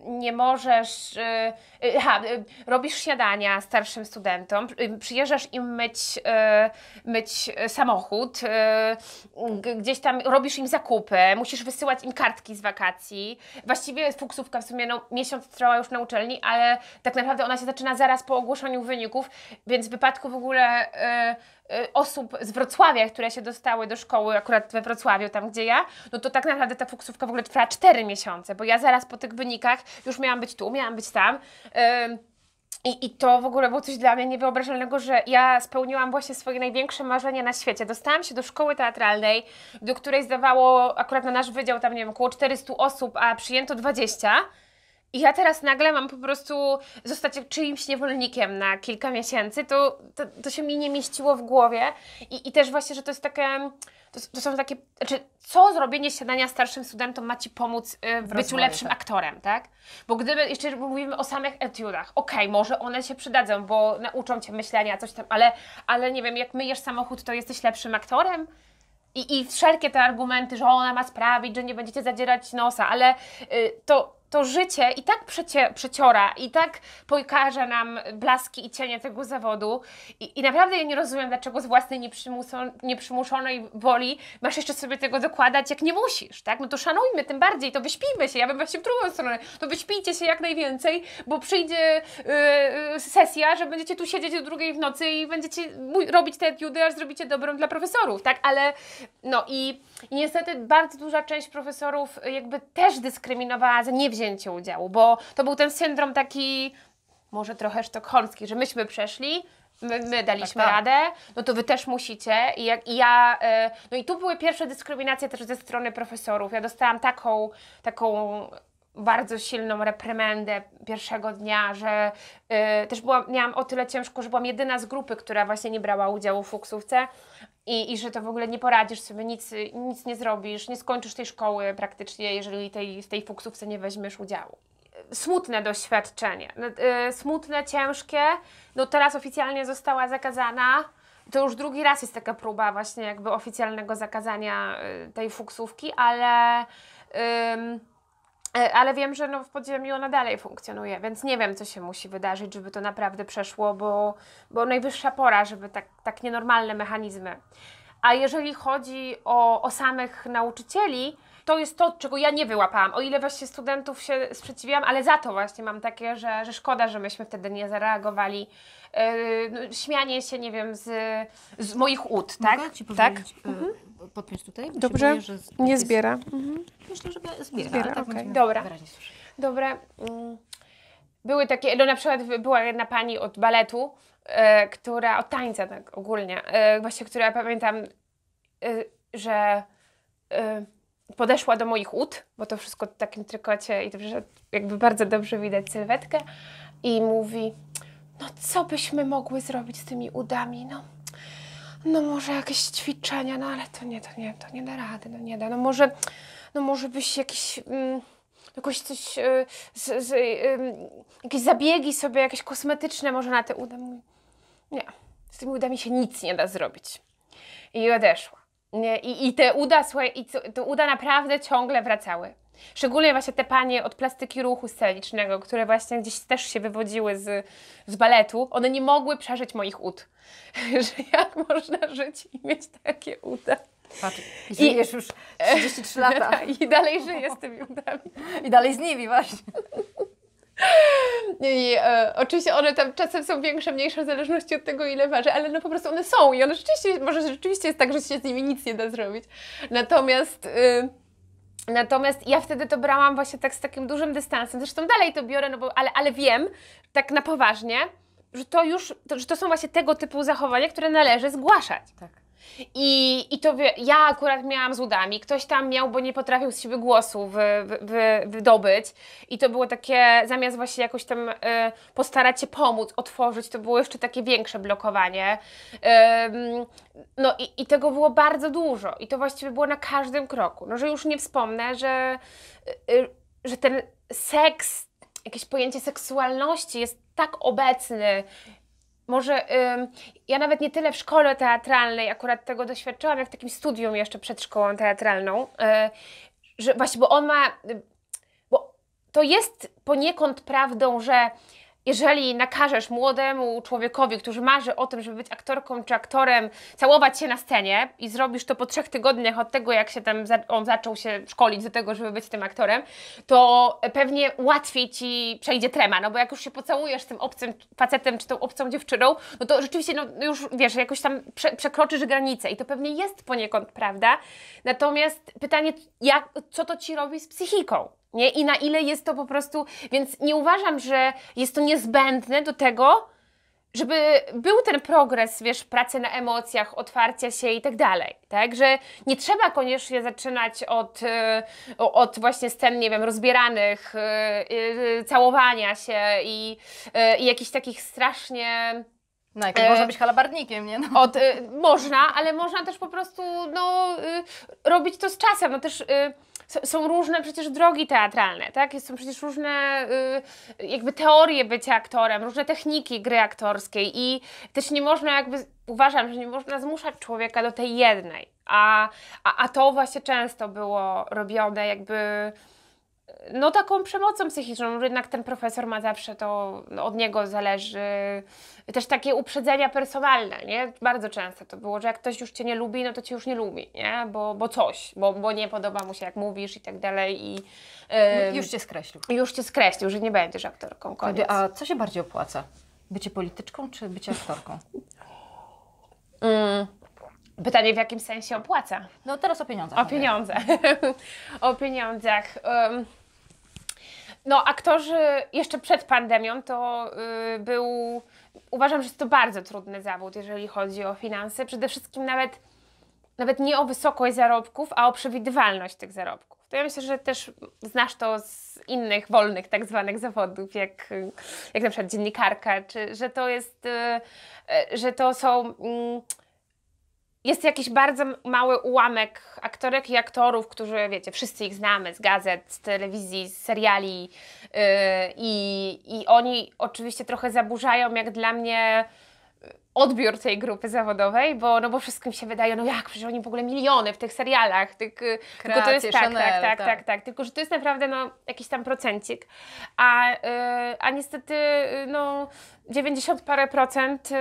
nie możesz, y, ha, robisz śniadania starszym studentom, przyjeżdżasz im myć, myć samochód, gdzieś tam robisz im zakupy, musisz wysyłać im kartki z wakacji. Właściwie jest fuksówka w sumie no, miesiąc trwała już na uczelni, ale tak naprawdę ona się zaczyna zaraz po ogłoszeniu wyników, więc w wypadku w ogóle y, y, osób z Wrocławia, które się dostały do szkoły akurat we Wrocławiu, tam gdzie ja, no to tak naprawdę ta fuksówka w ogóle trwa 4 miesiące, bo ja zaraz po tych wynikach już miałam być tu, miałam być tam. Y, i, I to w ogóle było coś dla mnie niewyobrażalnego, że ja spełniłam właśnie swoje największe marzenie na świecie. Dostałam się do szkoły teatralnej, do której zdawało akurat na nasz wydział tam, nie wiem, około 400 osób, a przyjęto 20 i ja teraz nagle mam po prostu zostać czyimś niewolnikiem na kilka miesięcy, to, to, to się mi nie mieściło w głowie. I, i też właśnie, że to jest takie. To, to, są takie, znaczy, co zrobienie śniadania starszym studentom ma Ci pomóc y, w, w byciu lepszym tak. aktorem, tak? Bo gdyby, jeszcze mówimy o samych etiudach, okej, okay, może one się przydadzą, bo nauczą Cię myślenia, coś tam, ale, ale nie wiem, jak myjesz samochód, to jesteś lepszym aktorem? I, I wszelkie te argumenty, że ona ma sprawić, że nie będziecie zadzierać nosa, ale y, to to życie i tak przecie, przeciora, i tak pokaże nam blaski i cienie tego zawodu. I, i naprawdę ja nie rozumiem, dlaczego z własnej nieprzymuszonej woli masz jeszcze sobie tego dokładać, jak nie musisz, tak? No to szanujmy tym bardziej, to wyśpijmy się, ja bym właśnie w drugą stronę, to wyśpijcie się jak najwięcej, bo przyjdzie yy, sesja, że będziecie tu siedzieć do drugiej w nocy i będziecie robić te judy aż zrobicie dobrą dla profesorów, tak? Ale no i, i niestety bardzo duża część profesorów jakby też dyskryminowała za niewzięcie wzięcie udziału, bo to był ten syndrom taki może trochę sztokholmski, że myśmy przeszli, my, my tak, daliśmy tak, tak. radę, no to wy też musicie. I, jak, i ja, y, no i tu były pierwsze dyskryminacje też ze strony profesorów. Ja dostałam taką, taką bardzo silną reprymendę pierwszego dnia, że y, też byłam, miałam o tyle ciężko, że byłam jedyna z grupy, która właśnie nie brała udziału w fuksówce, i, i że to w ogóle nie poradzisz sobie, nic, nic nie zrobisz, nie skończysz tej szkoły praktycznie, jeżeli tej, w tej fuksówce nie weźmiesz udziału smutne doświadczenie, no, y, smutne, ciężkie. No teraz oficjalnie została zakazana. To już drugi raz jest taka próba właśnie jakby oficjalnego zakazania y, tej fuksówki, ale E, ale wiem, że no w podziemiu ona dalej funkcjonuje, więc nie wiem, co się musi wydarzyć, żeby to naprawdę przeszło, bo, bo najwyższa pora, żeby tak, tak nienormalne mechanizmy. A jeżeli chodzi o, o samych nauczycieli, to jest to, czego ja nie wyłapałam. O ile właśnie studentów się sprzeciwiam, ale za to właśnie mam takie, że, że szkoda, że myśmy wtedy nie zareagowali. Yy, śmianie się, nie wiem, z, z moich ud, tak? Mogę ci powiedzieć, tak? E, mhm podpiąć tutaj? Dobrze, boję, nie zbiera. Mhm. Myślę, że zbiera. zbiera tak okay. Dobra. Dobra. Mm. Były takie, no na przykład była jedna pani od baletu, e, która, od tańca tak ogólnie, e, właśnie, która pamiętam, e, że podeszła do moich ud, bo to wszystko w takim trykocie i dobrze, jakby bardzo dobrze widać sylwetkę i mówi, no co byśmy mogły zrobić z tymi udami, no no może jakieś ćwiczenia, no ale to nie, to nie, to nie da rady, no nie da. No może, no może byś jakiś... Mm, jakoś coś, y, z, z, y, y, jakieś zabiegi sobie, jakieś kosmetyczne może na te uda. nie, z tymi udami się nic nie da zrobić. I odeszła. Nie, i, I te uda, słuchaj, i to, to uda naprawdę ciągle wracały. Szczególnie właśnie te panie od plastyki ruchu scenicznego, które właśnie gdzieś też się wywodziły z, z baletu, one nie mogły przeżyć moich ud. Że jak można żyć i mieć takie uda? Patrz, i żyjesz już 33 lata. Tak, I dalej żyję z tymi udami. I dalej z nimi właśnie. I, e, oczywiście one tam czasem są większe, mniejsze w zależności od tego, ile waży, ale no po prostu one są i one rzeczywiście, może rzeczywiście jest tak, że się z nimi nic nie da zrobić. Natomiast... Y, Natomiast ja wtedy to brałam właśnie tak z takim dużym dystansem. Zresztą dalej to biorę, no bo, ale, ale wiem, tak na poważnie, że to już, to, że to są właśnie tego typu zachowania, które należy zgłaszać. Tak. I, i to wie, ja akurat miałam z udami, ktoś tam miał, bo nie potrafił z siebie głosu wy, wy, wydobyć. I to było takie, zamiast właśnie jakoś tam y, postarać się pomóc, otworzyć, to było jeszcze takie większe blokowanie. no i, i tego było bardzo dużo. I to właściwie było na każdym kroku. No, że już nie wspomnę, że, y, y że ten seks, jakieś pojęcie seksualności jest tak obecny może ja nawet nie tyle w szkole teatralnej akurat tego doświadczyłam, jak w takim studium jeszcze przed szkołą teatralną, y, że właśnie, bo on ma, bo to jest poniekąd prawdą, że jeżeli nakażesz młodemu człowiekowi, który marzy o tym, żeby być aktorką czy aktorem, całować się na scenie i zrobisz to po trzech tygodniach od tego, jak się tam on zaczął się szkolić do tego, żeby być tym aktorem, to pewnie łatwiej ci przejdzie trema, no bo jak już się pocałujesz z tym obcym facetem czy tą obcą dziewczyną, no to rzeczywiście no, no już wiesz, jakoś tam prze, przekroczysz granicę i to pewnie jest poniekąd prawda. Natomiast pytanie, jak, co to ci robi z psychiką? Nie? I na ile jest to po prostu. Więc nie uważam, że jest to niezbędne do tego, żeby był ten progres, wiesz, pracy na emocjach, otwarcia się i tak dalej, tak? Że nie trzeba koniecznie zaczynać od, e, od właśnie scen, nie wiem, rozbieranych, e, e, całowania się i, i jakichś takich strasznie... No, jak e, można być halabardnikiem, nie? No. Od, można, ale można też po prostu, no, robić to z czasem, no też... Y, są różne przecież drogi teatralne, tak? Są przecież różne y, jakby teorie bycia aktorem, różne techniki gry aktorskiej i też nie można jakby, uważam, że nie można zmuszać człowieka do tej jednej, a, a, a to właśnie często było robione jakby no, taką przemocą psychiczną. Jednak ten profesor ma zawsze to, no, od niego zależy też takie uprzedzenia personalne, nie? Bardzo często to było, że jak ktoś już Cię nie lubi, no to Cię już nie lubi, nie? Bo, bo coś, bo, bo nie podoba mu się jak mówisz i tak dalej i... Yy, już Cię skreślił. Już Cię skreślił, że nie będziesz aktorką, koniec. A co się bardziej opłaca? Bycie polityczką czy bycie aktorką? Mm. Pytanie, w jakim sensie opłaca? No teraz o pieniądzach. O pieniądzach. o pieniądzach. Um, no, aktorzy jeszcze przed pandemią to yy, był. Uważam, że jest to bardzo trudny zawód, jeżeli chodzi o finanse. Przede wszystkim nawet, nawet nie o wysokość zarobków, a o przewidywalność tych zarobków. To ja myślę, że też znasz to z innych wolnych tak zwanych zawodów, jak, jak na przykład dziennikarka, czy że to jest, yy, że to są. Yy, jest jakiś bardzo mały ułamek aktorek i aktorów, którzy, wiecie, wszyscy ich znamy z gazet, z telewizji, z seriali yy, i, i oni oczywiście trochę zaburzają, jak dla mnie, odbiór tej grupy zawodowej, bo, no bo wszystkim się wydaje, no jak, przecież oni w ogóle miliony w tych serialach, tych, tylko to jest tak, Chanel, tak, tak, tak, tak, tak, tylko że to jest naprawdę no, jakiś tam procencik, a, yy, a niestety y, no 90 parę procent yy,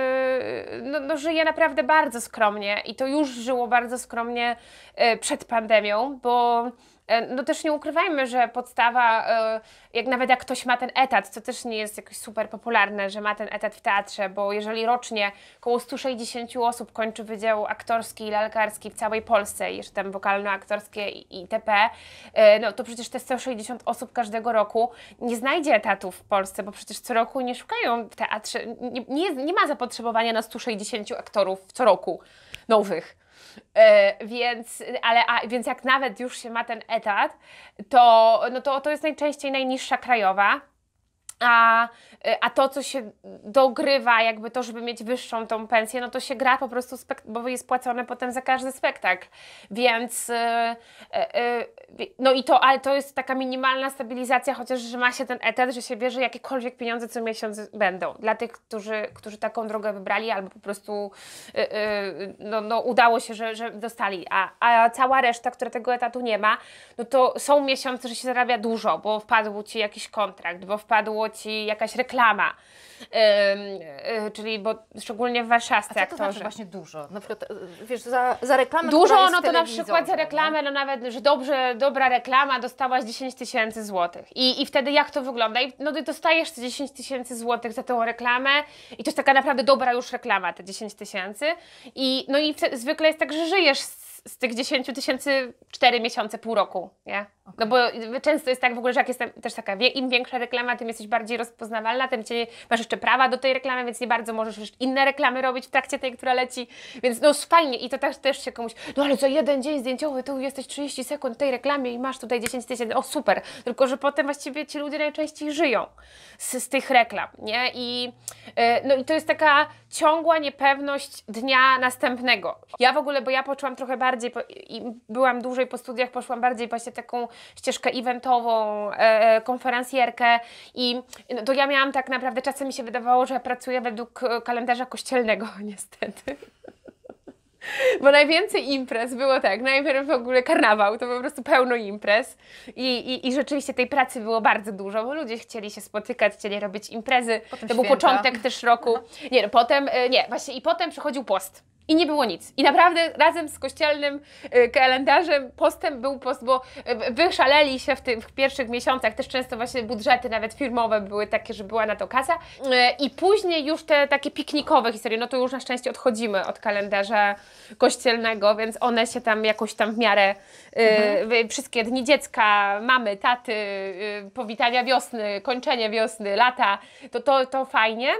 no, no, żyje naprawdę bardzo skromnie i to już żyło bardzo skromnie yy, przed pandemią, bo E, no też nie ukrywajmy, że podstawa, e, jak nawet jak ktoś ma ten etat, co też nie jest jakoś super popularne, że ma ten etat w teatrze, bo jeżeli rocznie około 160 osób kończy Wydział Aktorski i Lalkarski w całej Polsce, jeszcze tam wokalno-aktorskie i e, no to przecież te 160 osób każdego roku nie znajdzie etatów w Polsce, bo przecież co roku nie szukają w teatrze, nie, nie, nie ma zapotrzebowania na 160 aktorów co roku nowych. E, więc, ale, a, więc jak nawet już się ma ten etat, to, no to, to jest najczęściej najniższa krajowa, a, e, a to, co się dogrywa, jakby to, żeby mieć wyższą tą pensję, no to się gra po prostu, bo jest płacone potem za każdy spektakl. Więc yy, yy, no i to, ale to jest taka minimalna stabilizacja, chociaż że ma się ten etat, że się wie, że jakiekolwiek pieniądze co miesiąc będą. Dla tych, którzy, którzy taką drogę wybrali, albo po prostu yy, no, no, udało się, że, że dostali. A, a cała reszta, która tego etatu nie ma, no to są miesiące, że się zarabia dużo, bo wpadł ci jakiś kontrakt, bo wpadło ci jakaś reklama. Yy, yy, czyli, bo szczególnie w Warszawie A co to znaczy właśnie dużo? Na przykład, y, wiesz, za, za reklamę, Dużo, no to na przykład za reklamę, no nawet, że dobrze, dobra reklama, dostałaś 10 tysięcy złotych. I, I wtedy jak to wygląda? I, no ty dostajesz te 10 tysięcy złotych za tą reklamę i to jest taka naprawdę dobra już reklama, te 10 tysięcy. I, no i zwykle jest tak, że żyjesz z z tych 10 tysięcy 4 miesiące, pół roku, nie? No bo często jest tak w ogóle, że jak jestem też taka, im większa reklama, tym jesteś bardziej rozpoznawalna, tym cię masz jeszcze prawa do tej reklamy, więc nie bardzo możesz już inne reklamy robić w trakcie tej, która leci, więc no fajnie i to też, też się komuś, no ale co jeden dzień zdjęciowy, tu jesteś 30 sekund w tej reklamie i masz tutaj 10 tysięcy, o super, tylko że potem właściwie ci ludzie najczęściej żyją z, z tych reklam, nie? I, yy, no i to jest taka ciągła niepewność dnia następnego. Ja w ogóle, bo ja poczułam trochę bardziej bardziej, i byłam dłużej po studiach, poszłam bardziej właśnie taką ścieżkę eventową, e, e, konferencjerkę i no, to ja miałam tak naprawdę, czasem mi się wydawało, że ja pracuję według e, kalendarza kościelnego niestety. Bo najwięcej imprez było tak, najpierw w ogóle karnawał, to po prostu pełno imprez I, i, i rzeczywiście tej pracy było bardzo dużo, bo ludzie chcieli się spotykać, chcieli robić imprezy, potem to święta. był początek też roku, nie no potem, e, nie właśnie i potem przychodził post i nie było nic. I naprawdę razem z kościelnym y, kalendarzem postęp był post, bo y, wyszaleli się w tych pierwszych miesiącach, też często właśnie budżety nawet firmowe były takie, że była na to kasa y, i później już te takie piknikowe historie, no to już na szczęście odchodzimy od kalendarza kościelnego, więc one się tam jakoś tam w miarę mhm. wszystkie dni dziecka, mamy, taty, powitania wiosny, kończenie wiosny, lata, to, to, to fajnie.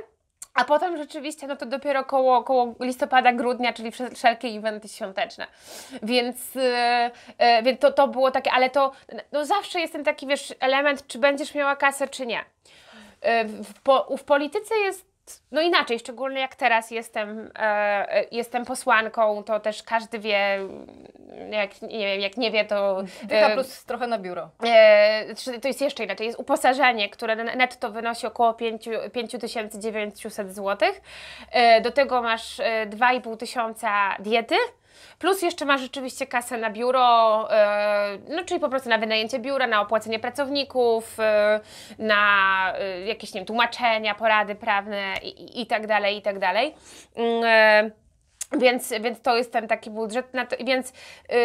A potem rzeczywiście, no to dopiero koło, koło listopada, grudnia, czyli wszelkie eventy świąteczne. Więc, yy, więc to, to było takie, ale to no zawsze jest ten taki, wiesz, element, czy będziesz miała kasę, czy nie. Yy, w, po, w polityce jest no inaczej, szczególnie jak teraz jestem, e, e, jestem posłanką, to też każdy wie, jak nie, wiem, jak nie wie, to... E, plus trochę na biuro. E, to jest jeszcze inaczej, jest uposażenie, które netto wynosi około 5900 zł. E, do tego masz 2,5 e, tysiąca diety, Plus jeszcze masz rzeczywiście kasę na biuro, e, no czyli po prostu na wynajęcie biura, na opłacenie pracowników, e, na e, jakieś nie wiem, tłumaczenia, porady prawne i, i tak dalej, i tak dalej. Mm, więc, więc to jest ten taki budżet. To, więc. Yy,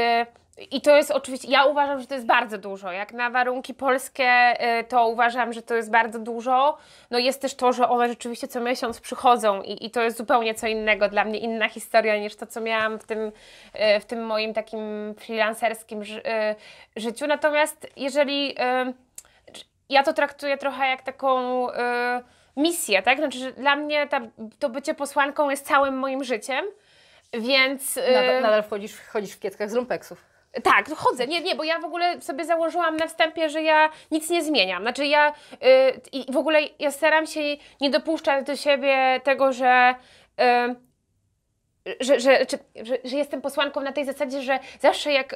i to jest oczywiście, ja uważam, że to jest bardzo dużo. Jak na warunki polskie, y, to uważam, że to jest bardzo dużo. No jest też to, że one rzeczywiście co miesiąc przychodzą i, i to jest zupełnie co innego. Dla mnie inna historia niż to, co miałam w tym, y, w tym moim takim freelancerskim ży y, życiu. Natomiast jeżeli ja to traktuję trochę jak taką misję, tak? Znaczy, że dla mnie ta, to bycie posłanką jest całym moim życiem. Więc. Nadal, nadal wchodzisz, chodzisz w kietkach z lumpeksów. Tak, chodzę. Nie, nie, bo ja w ogóle sobie założyłam na wstępie, że ja nic nie zmieniam. Znaczy ja yy, i w ogóle ja staram się nie dopuszczać do siebie tego, że yy, że, że, znaczy, że, że, jestem posłanką na tej zasadzie, że zawsze jak y,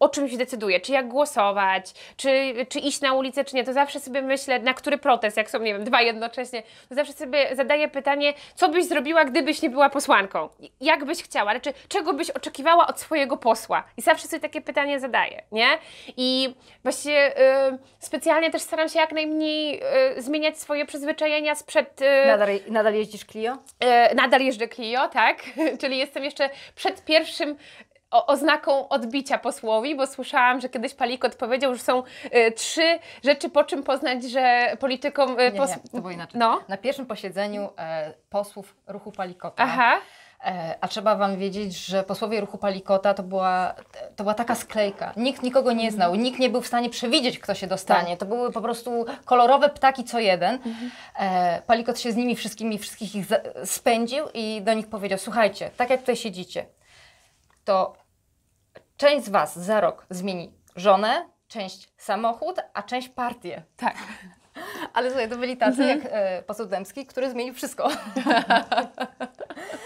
o czymś decyduję, czy jak głosować, czy, czy iść na ulicę, czy nie, to zawsze sobie myślę, na który protest, jak są, nie wiem, dwa jednocześnie, to zawsze sobie zadaję pytanie, co byś zrobiła, gdybyś nie była posłanką? Jak byś chciała? Znaczy, czego byś oczekiwała od swojego posła? I zawsze sobie takie pytanie zadaję, nie? I właśnie yy, specjalnie też staram się jak najmniej yy, zmieniać swoje przyzwyczajenia sprzed... Yy, nadal, nadal jeździsz Clio? Y, nadal jeżdżę Clio, tak? Czyli jestem jeszcze przed pierwszym oznaką odbicia posłowi, bo słyszałam, że kiedyś Palikot powiedział, że są y, trzy rzeczy, po czym poznać, że politykom... Y, nie, pos... nie, to było inaczej. No. Na pierwszym posiedzeniu y, posłów ruchu Palikota... Aha. E, a trzeba Wam wiedzieć, że posłowie ruchu Palikota to była, to była taka sklejka. Nikt nikogo nie znał, nikt nie był w stanie przewidzieć, kto się dostanie. Tak. To były po prostu kolorowe ptaki co jeden. Mhm. E, Palikot się z nimi wszystkimi, wszystkich ich spędził i do nich powiedział: Słuchajcie, tak jak tutaj siedzicie, to część z Was za rok zmieni żonę, część samochód, a część partię. Tak. Ale słuchaj, to byli tacy mhm. jak y, poseł Dębski, który zmienił wszystko.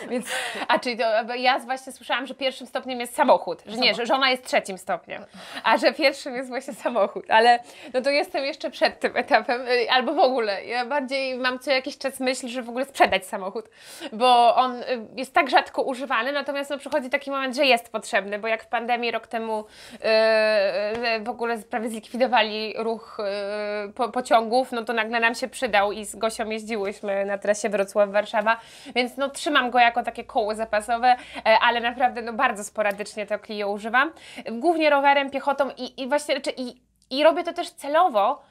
Więc... A czyli to, ja właśnie słyszałam, że pierwszym stopniem jest samochód, że nie, że żona jest trzecim stopniem, a że pierwszym jest właśnie samochód, ale no to jestem jeszcze przed tym etapem, y, albo w ogóle. Ja bardziej mam co jakiś czas myśl, że w ogóle sprzedać samochód, bo on y, jest tak rzadko używany, natomiast no przychodzi taki moment, że jest potrzebny, bo jak w pandemii rok temu yy, w ogóle prawie zlikwidowali ruch yy, po, pociągów, no to nagle nam się przydał i z Gosią jeździłyśmy na trasie Wrocław-Warszawa, więc no trzymam go albo jako takie koło zapasowe, e, ale naprawdę no bardzo sporadycznie to Clio używam. Głównie rowerem, piechotą i, i właśnie, czy, znaczy, i, i robię to też celowo,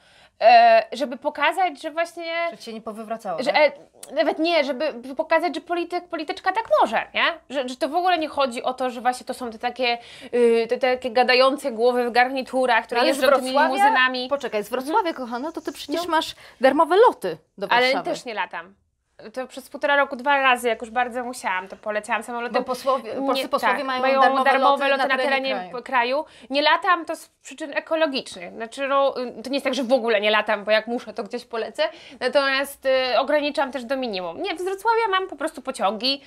e, żeby pokazać, że właśnie. Że cię nie powywracało. Że, tak? E, nawet nie, żeby pokazać, że polityk, polityczka tak może, nie? Że, że to w ogóle nie chodzi o to, że właśnie to są te takie, y, te, takie gadające głowy w garniturach, które no Ale jeżdżą tymi limuzynami. Poczekaj, z Wrocławia, mhm. kochana, to ty przecież no. masz darmowe loty do Warszawy. Ale też nie latam to przez półtora roku dwa razy, jak już bardzo musiałam, to poleciałam samolotem. Bo posłowie, polscy nie, posłowie tak, mają, mają darmowe, darmowe loty, loty, na terenie, na terenie kraju. kraju. Nie latam to z przyczyn ekologicznych. Znaczy, no, to nie jest tak, że w ogóle nie latam, bo jak muszę, to gdzieś polecę. Natomiast y, ograniczam też do minimum. Nie, w Wrocławia mam po prostu pociągi.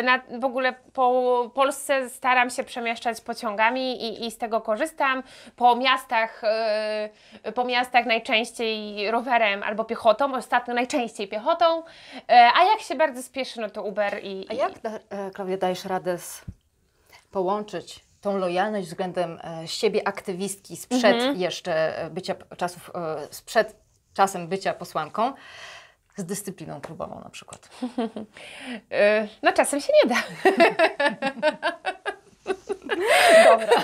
Y, na, w ogóle po Polsce staram się przemieszczać pociągami i, i z tego korzystam. Po miastach, y, po miastach najczęściej rowerem albo piechotą. Ostatnio najczęściej piechotą. Y, E, a jak się bardzo spieszy, no to Uber i... A jak, e, Klaudia, dajesz radę z... połączyć tą lojalność względem e, siebie aktywistki sprzed mhm. jeszcze bycia czasów, sprzed czasem bycia posłanką, z dyscypliną próbową, na przykład? no czasem się nie da. Dobra.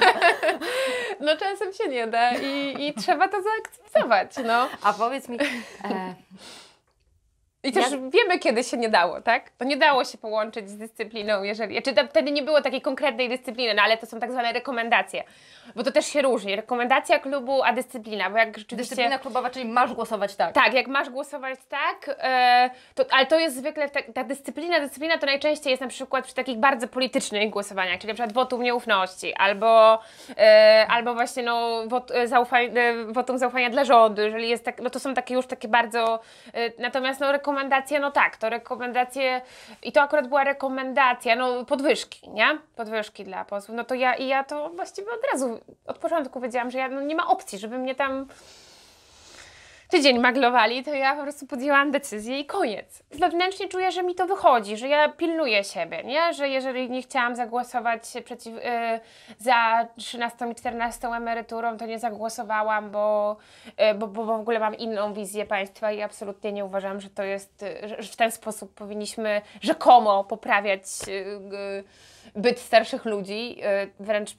No czasem się nie da i, i trzeba to zaakceptować, no. A powiedz mi, e, i też ja... wiemy, kiedy się nie dało, tak? To nie dało się połączyć z dyscypliną, jeżeli. Czy znaczy, wtedy nie było takiej konkretnej dyscypliny, no ale to są tak zwane rekomendacje. Bo to też się różni. Rekomendacja klubu, a dyscyplina, bo jak rzeczywiście. Dyscyplina klubowa, czyli masz głosować tak. Tak, jak masz głosować tak, yy, to, ale to jest zwykle ta, ta, dyscyplina, dyscyplina to najczęściej jest na przykład przy takich bardzo politycznych głosowaniach, czyli na przykład wotum nieufności, albo, yy, albo właśnie no, wot, e, wotum zaufania dla rządu, jeżeli jest tak, no to są takie już takie bardzo. Yy, natomiast no rekomendacja rekomendacje, no tak, to rekomendacje i to akurat była rekomendacja, no podwyżki, nie? Podwyżki dla posłów. No to ja i ja to właściwie od razu, od początku wiedziałam, że ja, no nie ma opcji, żeby mnie tam tydzień maglowali, to ja po prostu podjęłam decyzję i koniec. Wewnętrznie czuję, że mi to wychodzi, że ja pilnuję siebie, nie? że jeżeli nie chciałam zagłosować przeciw, yy, za 13 i 14 emeryturą, to nie zagłosowałam, bo, yy, bo, bo w ogóle mam inną wizję państwa i absolutnie nie uważam, że to jest, że w ten sposób powinniśmy rzekomo poprawiać yy, byt starszych ludzi. Y, wręcz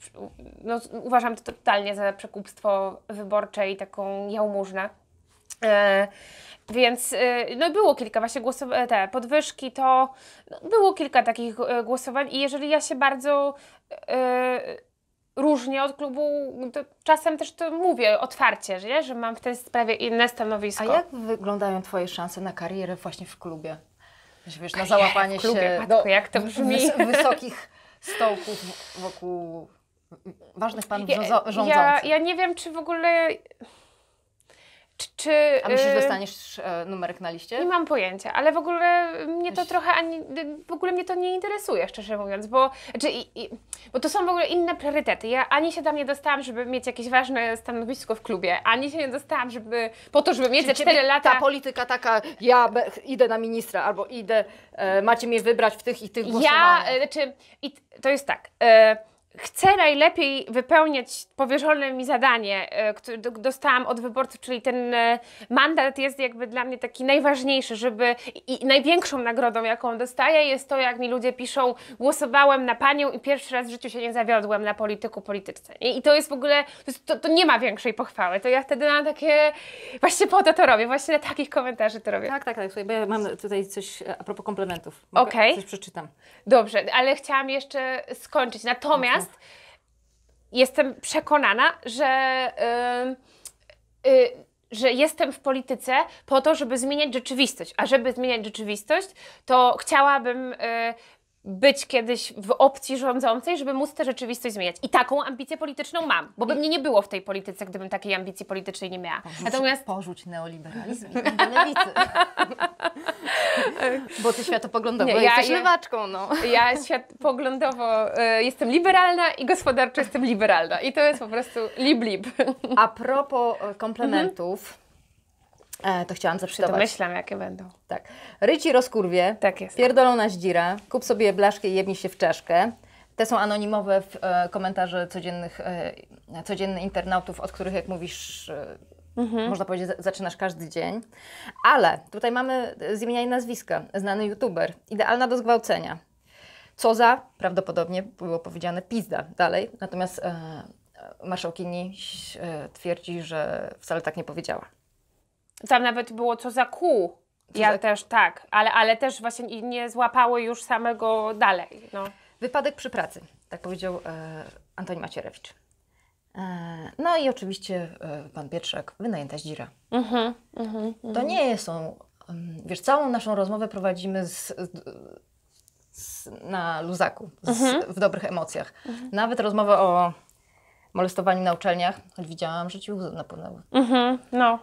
no, uważam to totalnie za przekupstwo wyborcze i taką jałmużnę. E, więc e, no było kilka właśnie głosow e, te podwyżki, to no, było kilka takich głosowań i jeżeli ja się bardzo yy, różnię od klubu, czasem też to mówię otwarcie, że, że mam w tej sprawie inne stanowisko. A jak wyglądają Twoje szanse na karierę właśnie w klubie? Wiesz, Karierę, na załapanie klubie, się matko, do jak to brzmi? wysokich stołków wokół ważnych panów ja, rządzących. Ja, ja nie wiem, czy w ogóle czy, A myślisz, że y, dostaniesz e, numerek na liście? Nie mam pojęcia, ale w ogóle mnie to trochę ani, w ogóle mnie to nie interesuje, szczerze mówiąc, bo, znaczy, i, i, bo to są w ogóle inne priorytety. Ja ani się tam nie dostałam, żeby mieć jakieś ważne stanowisko w klubie, ani się nie dostałam, żeby po to, żeby mieć Czyli 4 lata. Ta polityka taka, ja be, idę na ministra albo idę, e, macie mnie wybrać w tych i tych głosowaniach. Ja, e, znaczy, i, to jest tak. E, chcę najlepiej wypełniać powierzone mi zadanie, e, które dostałam od wyborców, czyli ten e, mandat jest jakby dla mnie taki najważniejszy, żeby i największą nagrodą, jaką dostaję, jest to, jak mi ludzie piszą, głosowałem na panią i pierwszy raz w życiu się nie zawiodłem na polityku, polityczce. I to jest w ogóle, to, to nie ma większej pochwały, to ja wtedy mam takie, właśnie po to to robię, właśnie na takich komentarzy to robię. Tak, tak, tak, Słuchaj, bo ja mam tutaj coś e, a propos komplementów. Okej. Okay. Coś przeczytam. Dobrze, ale chciałam jeszcze skończyć, natomiast Natomiast jestem przekonana, że. Yy, yy, że jestem w polityce po to, żeby zmieniać rzeczywistość. A żeby zmieniać rzeczywistość, to chciałabym e, być kiedyś w opcji rządzącej, żeby móc tę rzeczywistość zmieniać. I taką ambicję polityczną mam, bo by mnie nie było w tej polityce, gdybym takiej ambicji politycznej nie miała. Porzuć, Natomiast... porzuć neoliberalizm i bo ty światopoglądowo nie, ja jesteś ja, lewaczką, no. Ja światopoglądowo y, jestem liberalna i gospodarczo jestem liberalna. I to jest po prostu lib-lib. A propos e, komplementów, mhm. E, to chciałam zaprzytować. Myślam, jakie będą. Tak. Ryci rozkurwie. Tak jest. Pierdolona zdzira. Kup sobie blaszkę i jebnij się w czaszkę. Te są anonimowe w, e, komentarze codziennych, e, codziennych internautów, od których, jak mówisz, e, mhm. można powiedzieć, zaczynasz każdy dzień. Ale tutaj mamy e, z imienia i nazwiska. Znany youtuber. Idealna do zgwałcenia. Co za, prawdopodobnie było powiedziane, pizda dalej. Natomiast e, marszałkini twierdzi, że wcale tak nie powiedziała. Tam nawet było co za kół. ja za... też tak, ale, ale też właśnie nie złapało już samego dalej. No. Wypadek przy pracy, tak powiedział e, Antoni Macierewicz. E, no i oczywiście e, pan Pietrzak, wynajęta dzira. Mhm, mhm, to mhm. nie są, wiesz, całą naszą rozmowę prowadzimy z, z, na luzaku, z, mhm. w dobrych emocjach. Mhm. Nawet rozmowa o molestowaniu na uczelniach, choć widziałam, że ci łzy napłynęły. Mhm, no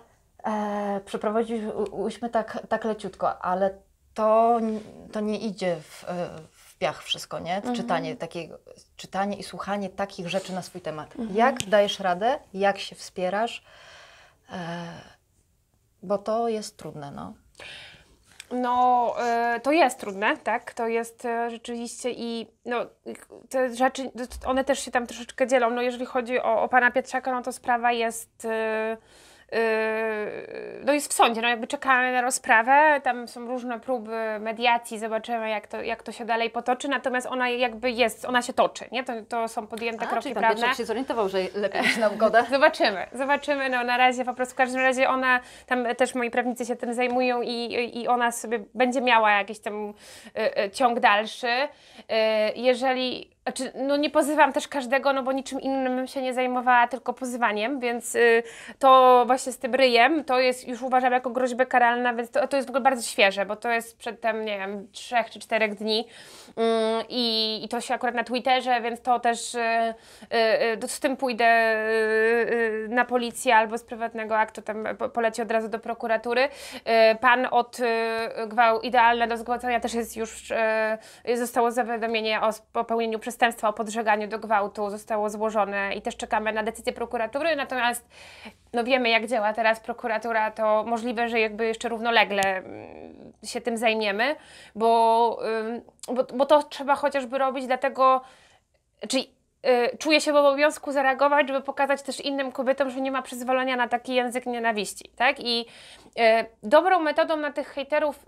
e, przeprowadziłyśmy tak, tak leciutko, ale to, to nie idzie w, e, w piach wszystko, nie? Mhm. Czytanie, czytanie i słuchanie takich rzeczy na swój temat. Mhm. Jak dajesz radę, jak się wspierasz, e, bo to jest trudne, no. No, e, to jest trudne, tak? To jest e, rzeczywiście i no, te rzeczy, one też się tam troszeczkę dzielą. No, jeżeli chodzi o, o pana Pietrzaka, no to sprawa jest. Yy Yy, no jest w sądzie, no jakby czekamy na rozprawę, tam są różne próby mediacji, zobaczymy jak to, jak to się dalej potoczy, natomiast ona jakby jest, ona się toczy, nie? To, to są podjęte A, kroki czyli prawne. Czyli się zorientował, że lepiej jest na ugodę. zobaczymy, zobaczymy, no na razie po prostu w każdym razie ona, tam też moi prawnicy się tym zajmują i, i ona sobie będzie miała jakiś tam y, y, ciąg dalszy. Y, jeżeli znaczy, no nie pozywam też każdego, no bo niczym innym bym się nie zajmowała, tylko pozywaniem, więc y, to właśnie z tym ryjem, to jest już uważam jako groźbę karalna, więc to, to jest w ogóle bardzo świeże, bo to jest przedtem, nie wiem, trzech czy czterech dni mm, i, y, to się akurat na Twitterze, więc to też y, y, y, z tym pójdę na policję albo z prywatnego aktu, tam poleci od razu do prokuratury. pan od y, idealne do zgładzenia też jest już, zostało zawiadomienie o popełnieniu przestępstwa przestępstwa o podżeganiu do gwałtu zostało złożone i też czekamy na decyzję prokuratury, natomiast no wiemy jak działa teraz prokuratura, to możliwe, że jakby jeszcze równolegle mm, się tym zajmiemy, bo, bo, bo to trzeba chociażby robić dlatego, czyli y, czuję się w obowiązku zareagować, żeby pokazać też innym kobietom, że nie ma przyzwolenia na taki język nienawiści, tak? I y, dobrą metodą na tych hejterów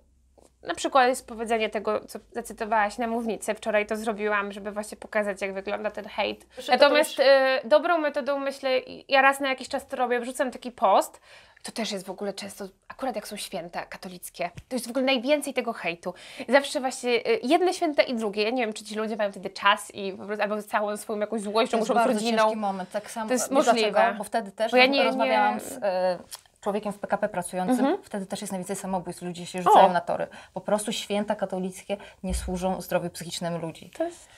na przykład jest powiedzenie tego, co zacytowałaś na mównicy. Wczoraj to zrobiłam, żeby właśnie pokazać, jak wygląda ten hejt. Proszę, Natomiast już... y, dobrą metodą, myślę, ja raz na jakiś czas to robię, wrzucam taki post. To też jest w ogóle często, akurat jak są święta katolickie, to jest w ogóle najwięcej tego hejtu. Zawsze właśnie y, jedne święta i drugie. Ja nie wiem, czy ci ludzie mają wtedy czas i po prostu, albo całą swoją jakąś złością, muszą z rodziną. To jest bardzo moment, tak samo. To jest możliwe. Dlaczego? Bo wtedy też bo ja nie, rozmawiałam nie... z... Y, człowiekiem w PKP pracującym, mhm. wtedy też jest najwięcej samobójstw. Ludzie się rzucają o. na tory. Po prostu święta katolickie nie służą zdrowiu psychicznemu ludzi. To jest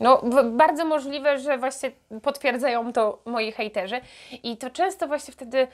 no, bardzo możliwe, że właśnie potwierdzają to moi hejterzy. I to często właśnie wtedy,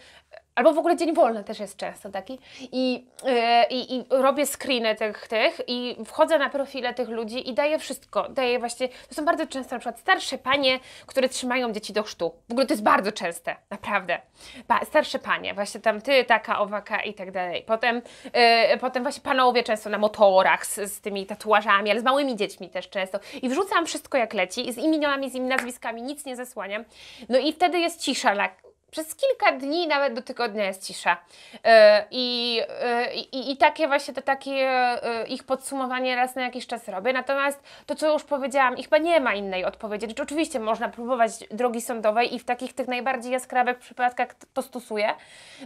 albo w ogóle dzień wolny też jest często taki. I, e, i, i robię screeny tych, tych i wchodzę na profile tych ludzi i daję wszystko. Daję właśnie, to są bardzo często na przykład starsze panie, które trzymają dzieci do chrztu. W ogóle to jest bardzo częste, naprawdę. Pa, starsze panie, właśnie tam ty, taka, owaka i tak dalej. Potem, yy, potem właśnie panowie często na motorach z, z tymi tatuażami, ale z małymi dziećmi też często. I wrzucam wszystko wszystko jak leci, z imionami, z im nazwiskami, nic nie zasłaniam. No i wtedy jest cisza na, przez kilka dni, nawet do tygodnia jest cisza. E, I, e, i, i takie właśnie to takie e, ich podsumowanie raz na jakiś czas robię. Natomiast to, co już powiedziałam, i chyba nie ma innej odpowiedzi. Znaczy, oczywiście można próbować drogi sądowej i w takich tych najbardziej jaskrawych przypadkach to stosuję.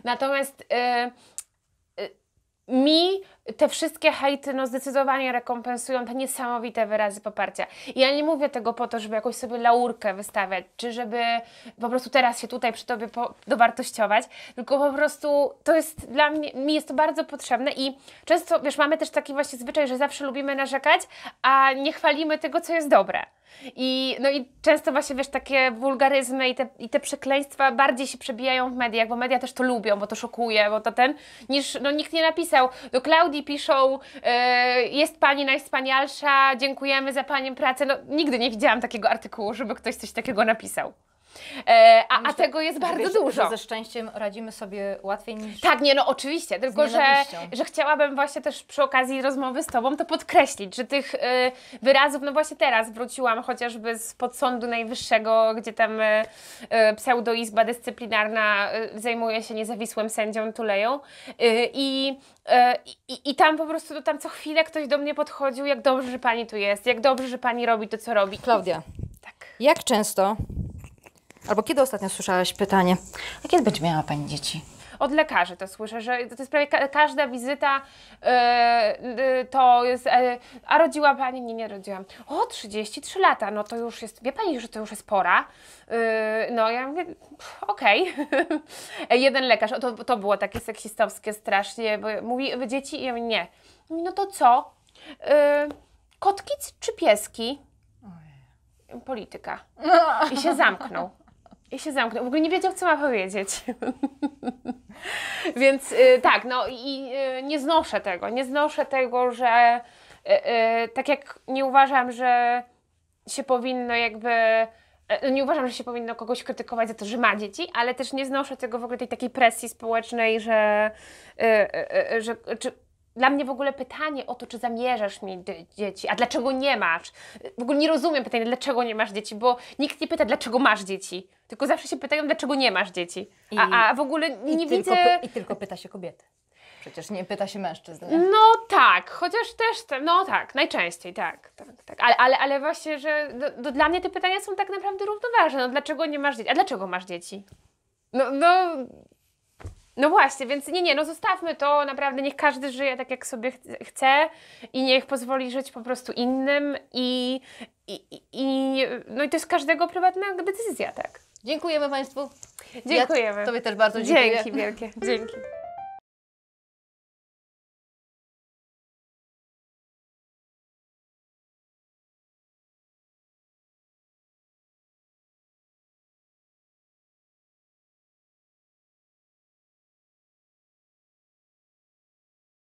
Natomiast mi te wszystkie hejty no, zdecydowanie rekompensują te niesamowite wyrazy poparcia. I ja nie mówię tego po to, żeby jakąś sobie laurkę wystawiać, czy żeby po prostu teraz się tutaj przy Tobie po, dowartościować, tylko po prostu to jest dla mnie, mi jest to bardzo potrzebne i często, wiesz, mamy też taki właśnie zwyczaj, że zawsze lubimy narzekać, a nie chwalimy tego, co jest dobre. I, no i często właśnie, wiesz, takie wulgaryzmy i te, i te przekleństwa bardziej się przebijają w mediach, bo media też to lubią, bo to szokuje, bo to ten, niż, no nikt nie napisał do Klaudii piszą, e, jest Pani najwspanialsza, dziękujemy za Panią pracę. No, nigdy nie widziałam takiego artykułu, żeby ktoś coś takiego napisał. E, a, a, tego jest bardzo wiesz, dużo. Ze szczęściem radzimy sobie łatwiej niż. Tak, nie, no oczywiście, tylko że, że chciałabym właśnie też przy okazji rozmowy z Tobą to podkreślić, że tych y, wyrazów, no właśnie teraz wróciłam chociażby z podsądu najwyższego, gdzie tam y, y, pseudoizba dyscyplinarna y, zajmuje się niezawisłym sędzią Tuleją i i, I, tam po prostu tam co chwilę ktoś do mnie podchodził, jak dobrze, że pani tu jest, jak dobrze, że pani robi to, co robi. Klaudia. Tak. Jak często Albo kiedy ostatnio słyszałaś pytanie, a kiedy będzie miała Pani dzieci? Od lekarzy to słyszę, że to jest prawie ka każda wizyta yy, yy, to jest, yy, a rodziła Pani? Nie, nie rodziłam. O, 33 lata, no to już jest, wie Pani, że to już jest pora? Y, no ja mówię, okej. Okay. Jeden lekarz, o, to, to było takie seksistowskie strasznie, bo mówi, dzieci? I ja mówię, nie. no to co? Y, kotki czy pieski? Polityka. I się zamknął. I się zamknął. W ogóle nie wiedział, co ma powiedzieć. Więc y, tak, no i y, nie znoszę tego. Nie znoszę tego, że y, y tak jak nie uważam, że się powinno jakby. Y, nie uważam, że się powinno kogoś krytykować za to, że ma dzieci, ale też nie znoszę tego w ogóle tej takiej presji społecznej, że, y, że czy, dla mnie w ogóle pytanie o to, czy zamierzasz mieć dzieci, a dlaczego nie masz? W ogóle nie rozumiem pytania, dlaczego nie masz dzieci, bo nikt nie pyta, dlaczego masz dzieci. Tylko zawsze się pytają, dlaczego nie masz dzieci. I, a, a w ogóle nie widzę. I tylko pyta się kobiety. Przecież nie pyta się mężczyzn. Nie? No tak, chociaż też, no tak, najczęściej, tak, tak, tak. Ale, ale, ale właśnie, że do, do, dla mnie te pytania są tak naprawdę równoważne. No, dlaczego nie masz dzieci? A dlaczego masz dzieci? No, no no właśnie, więc nie, nie, no zostawmy to, naprawdę niech każdy żyje tak, jak sobie chce i niech pozwoli żyć po prostu innym i, i, i no i to jest każdego prywatna decyzja, tak. Dziękujemy Państwu. Dziękujemy. Ja tobie też bardzo dziękuję. Dzięki wielkie, dzięki.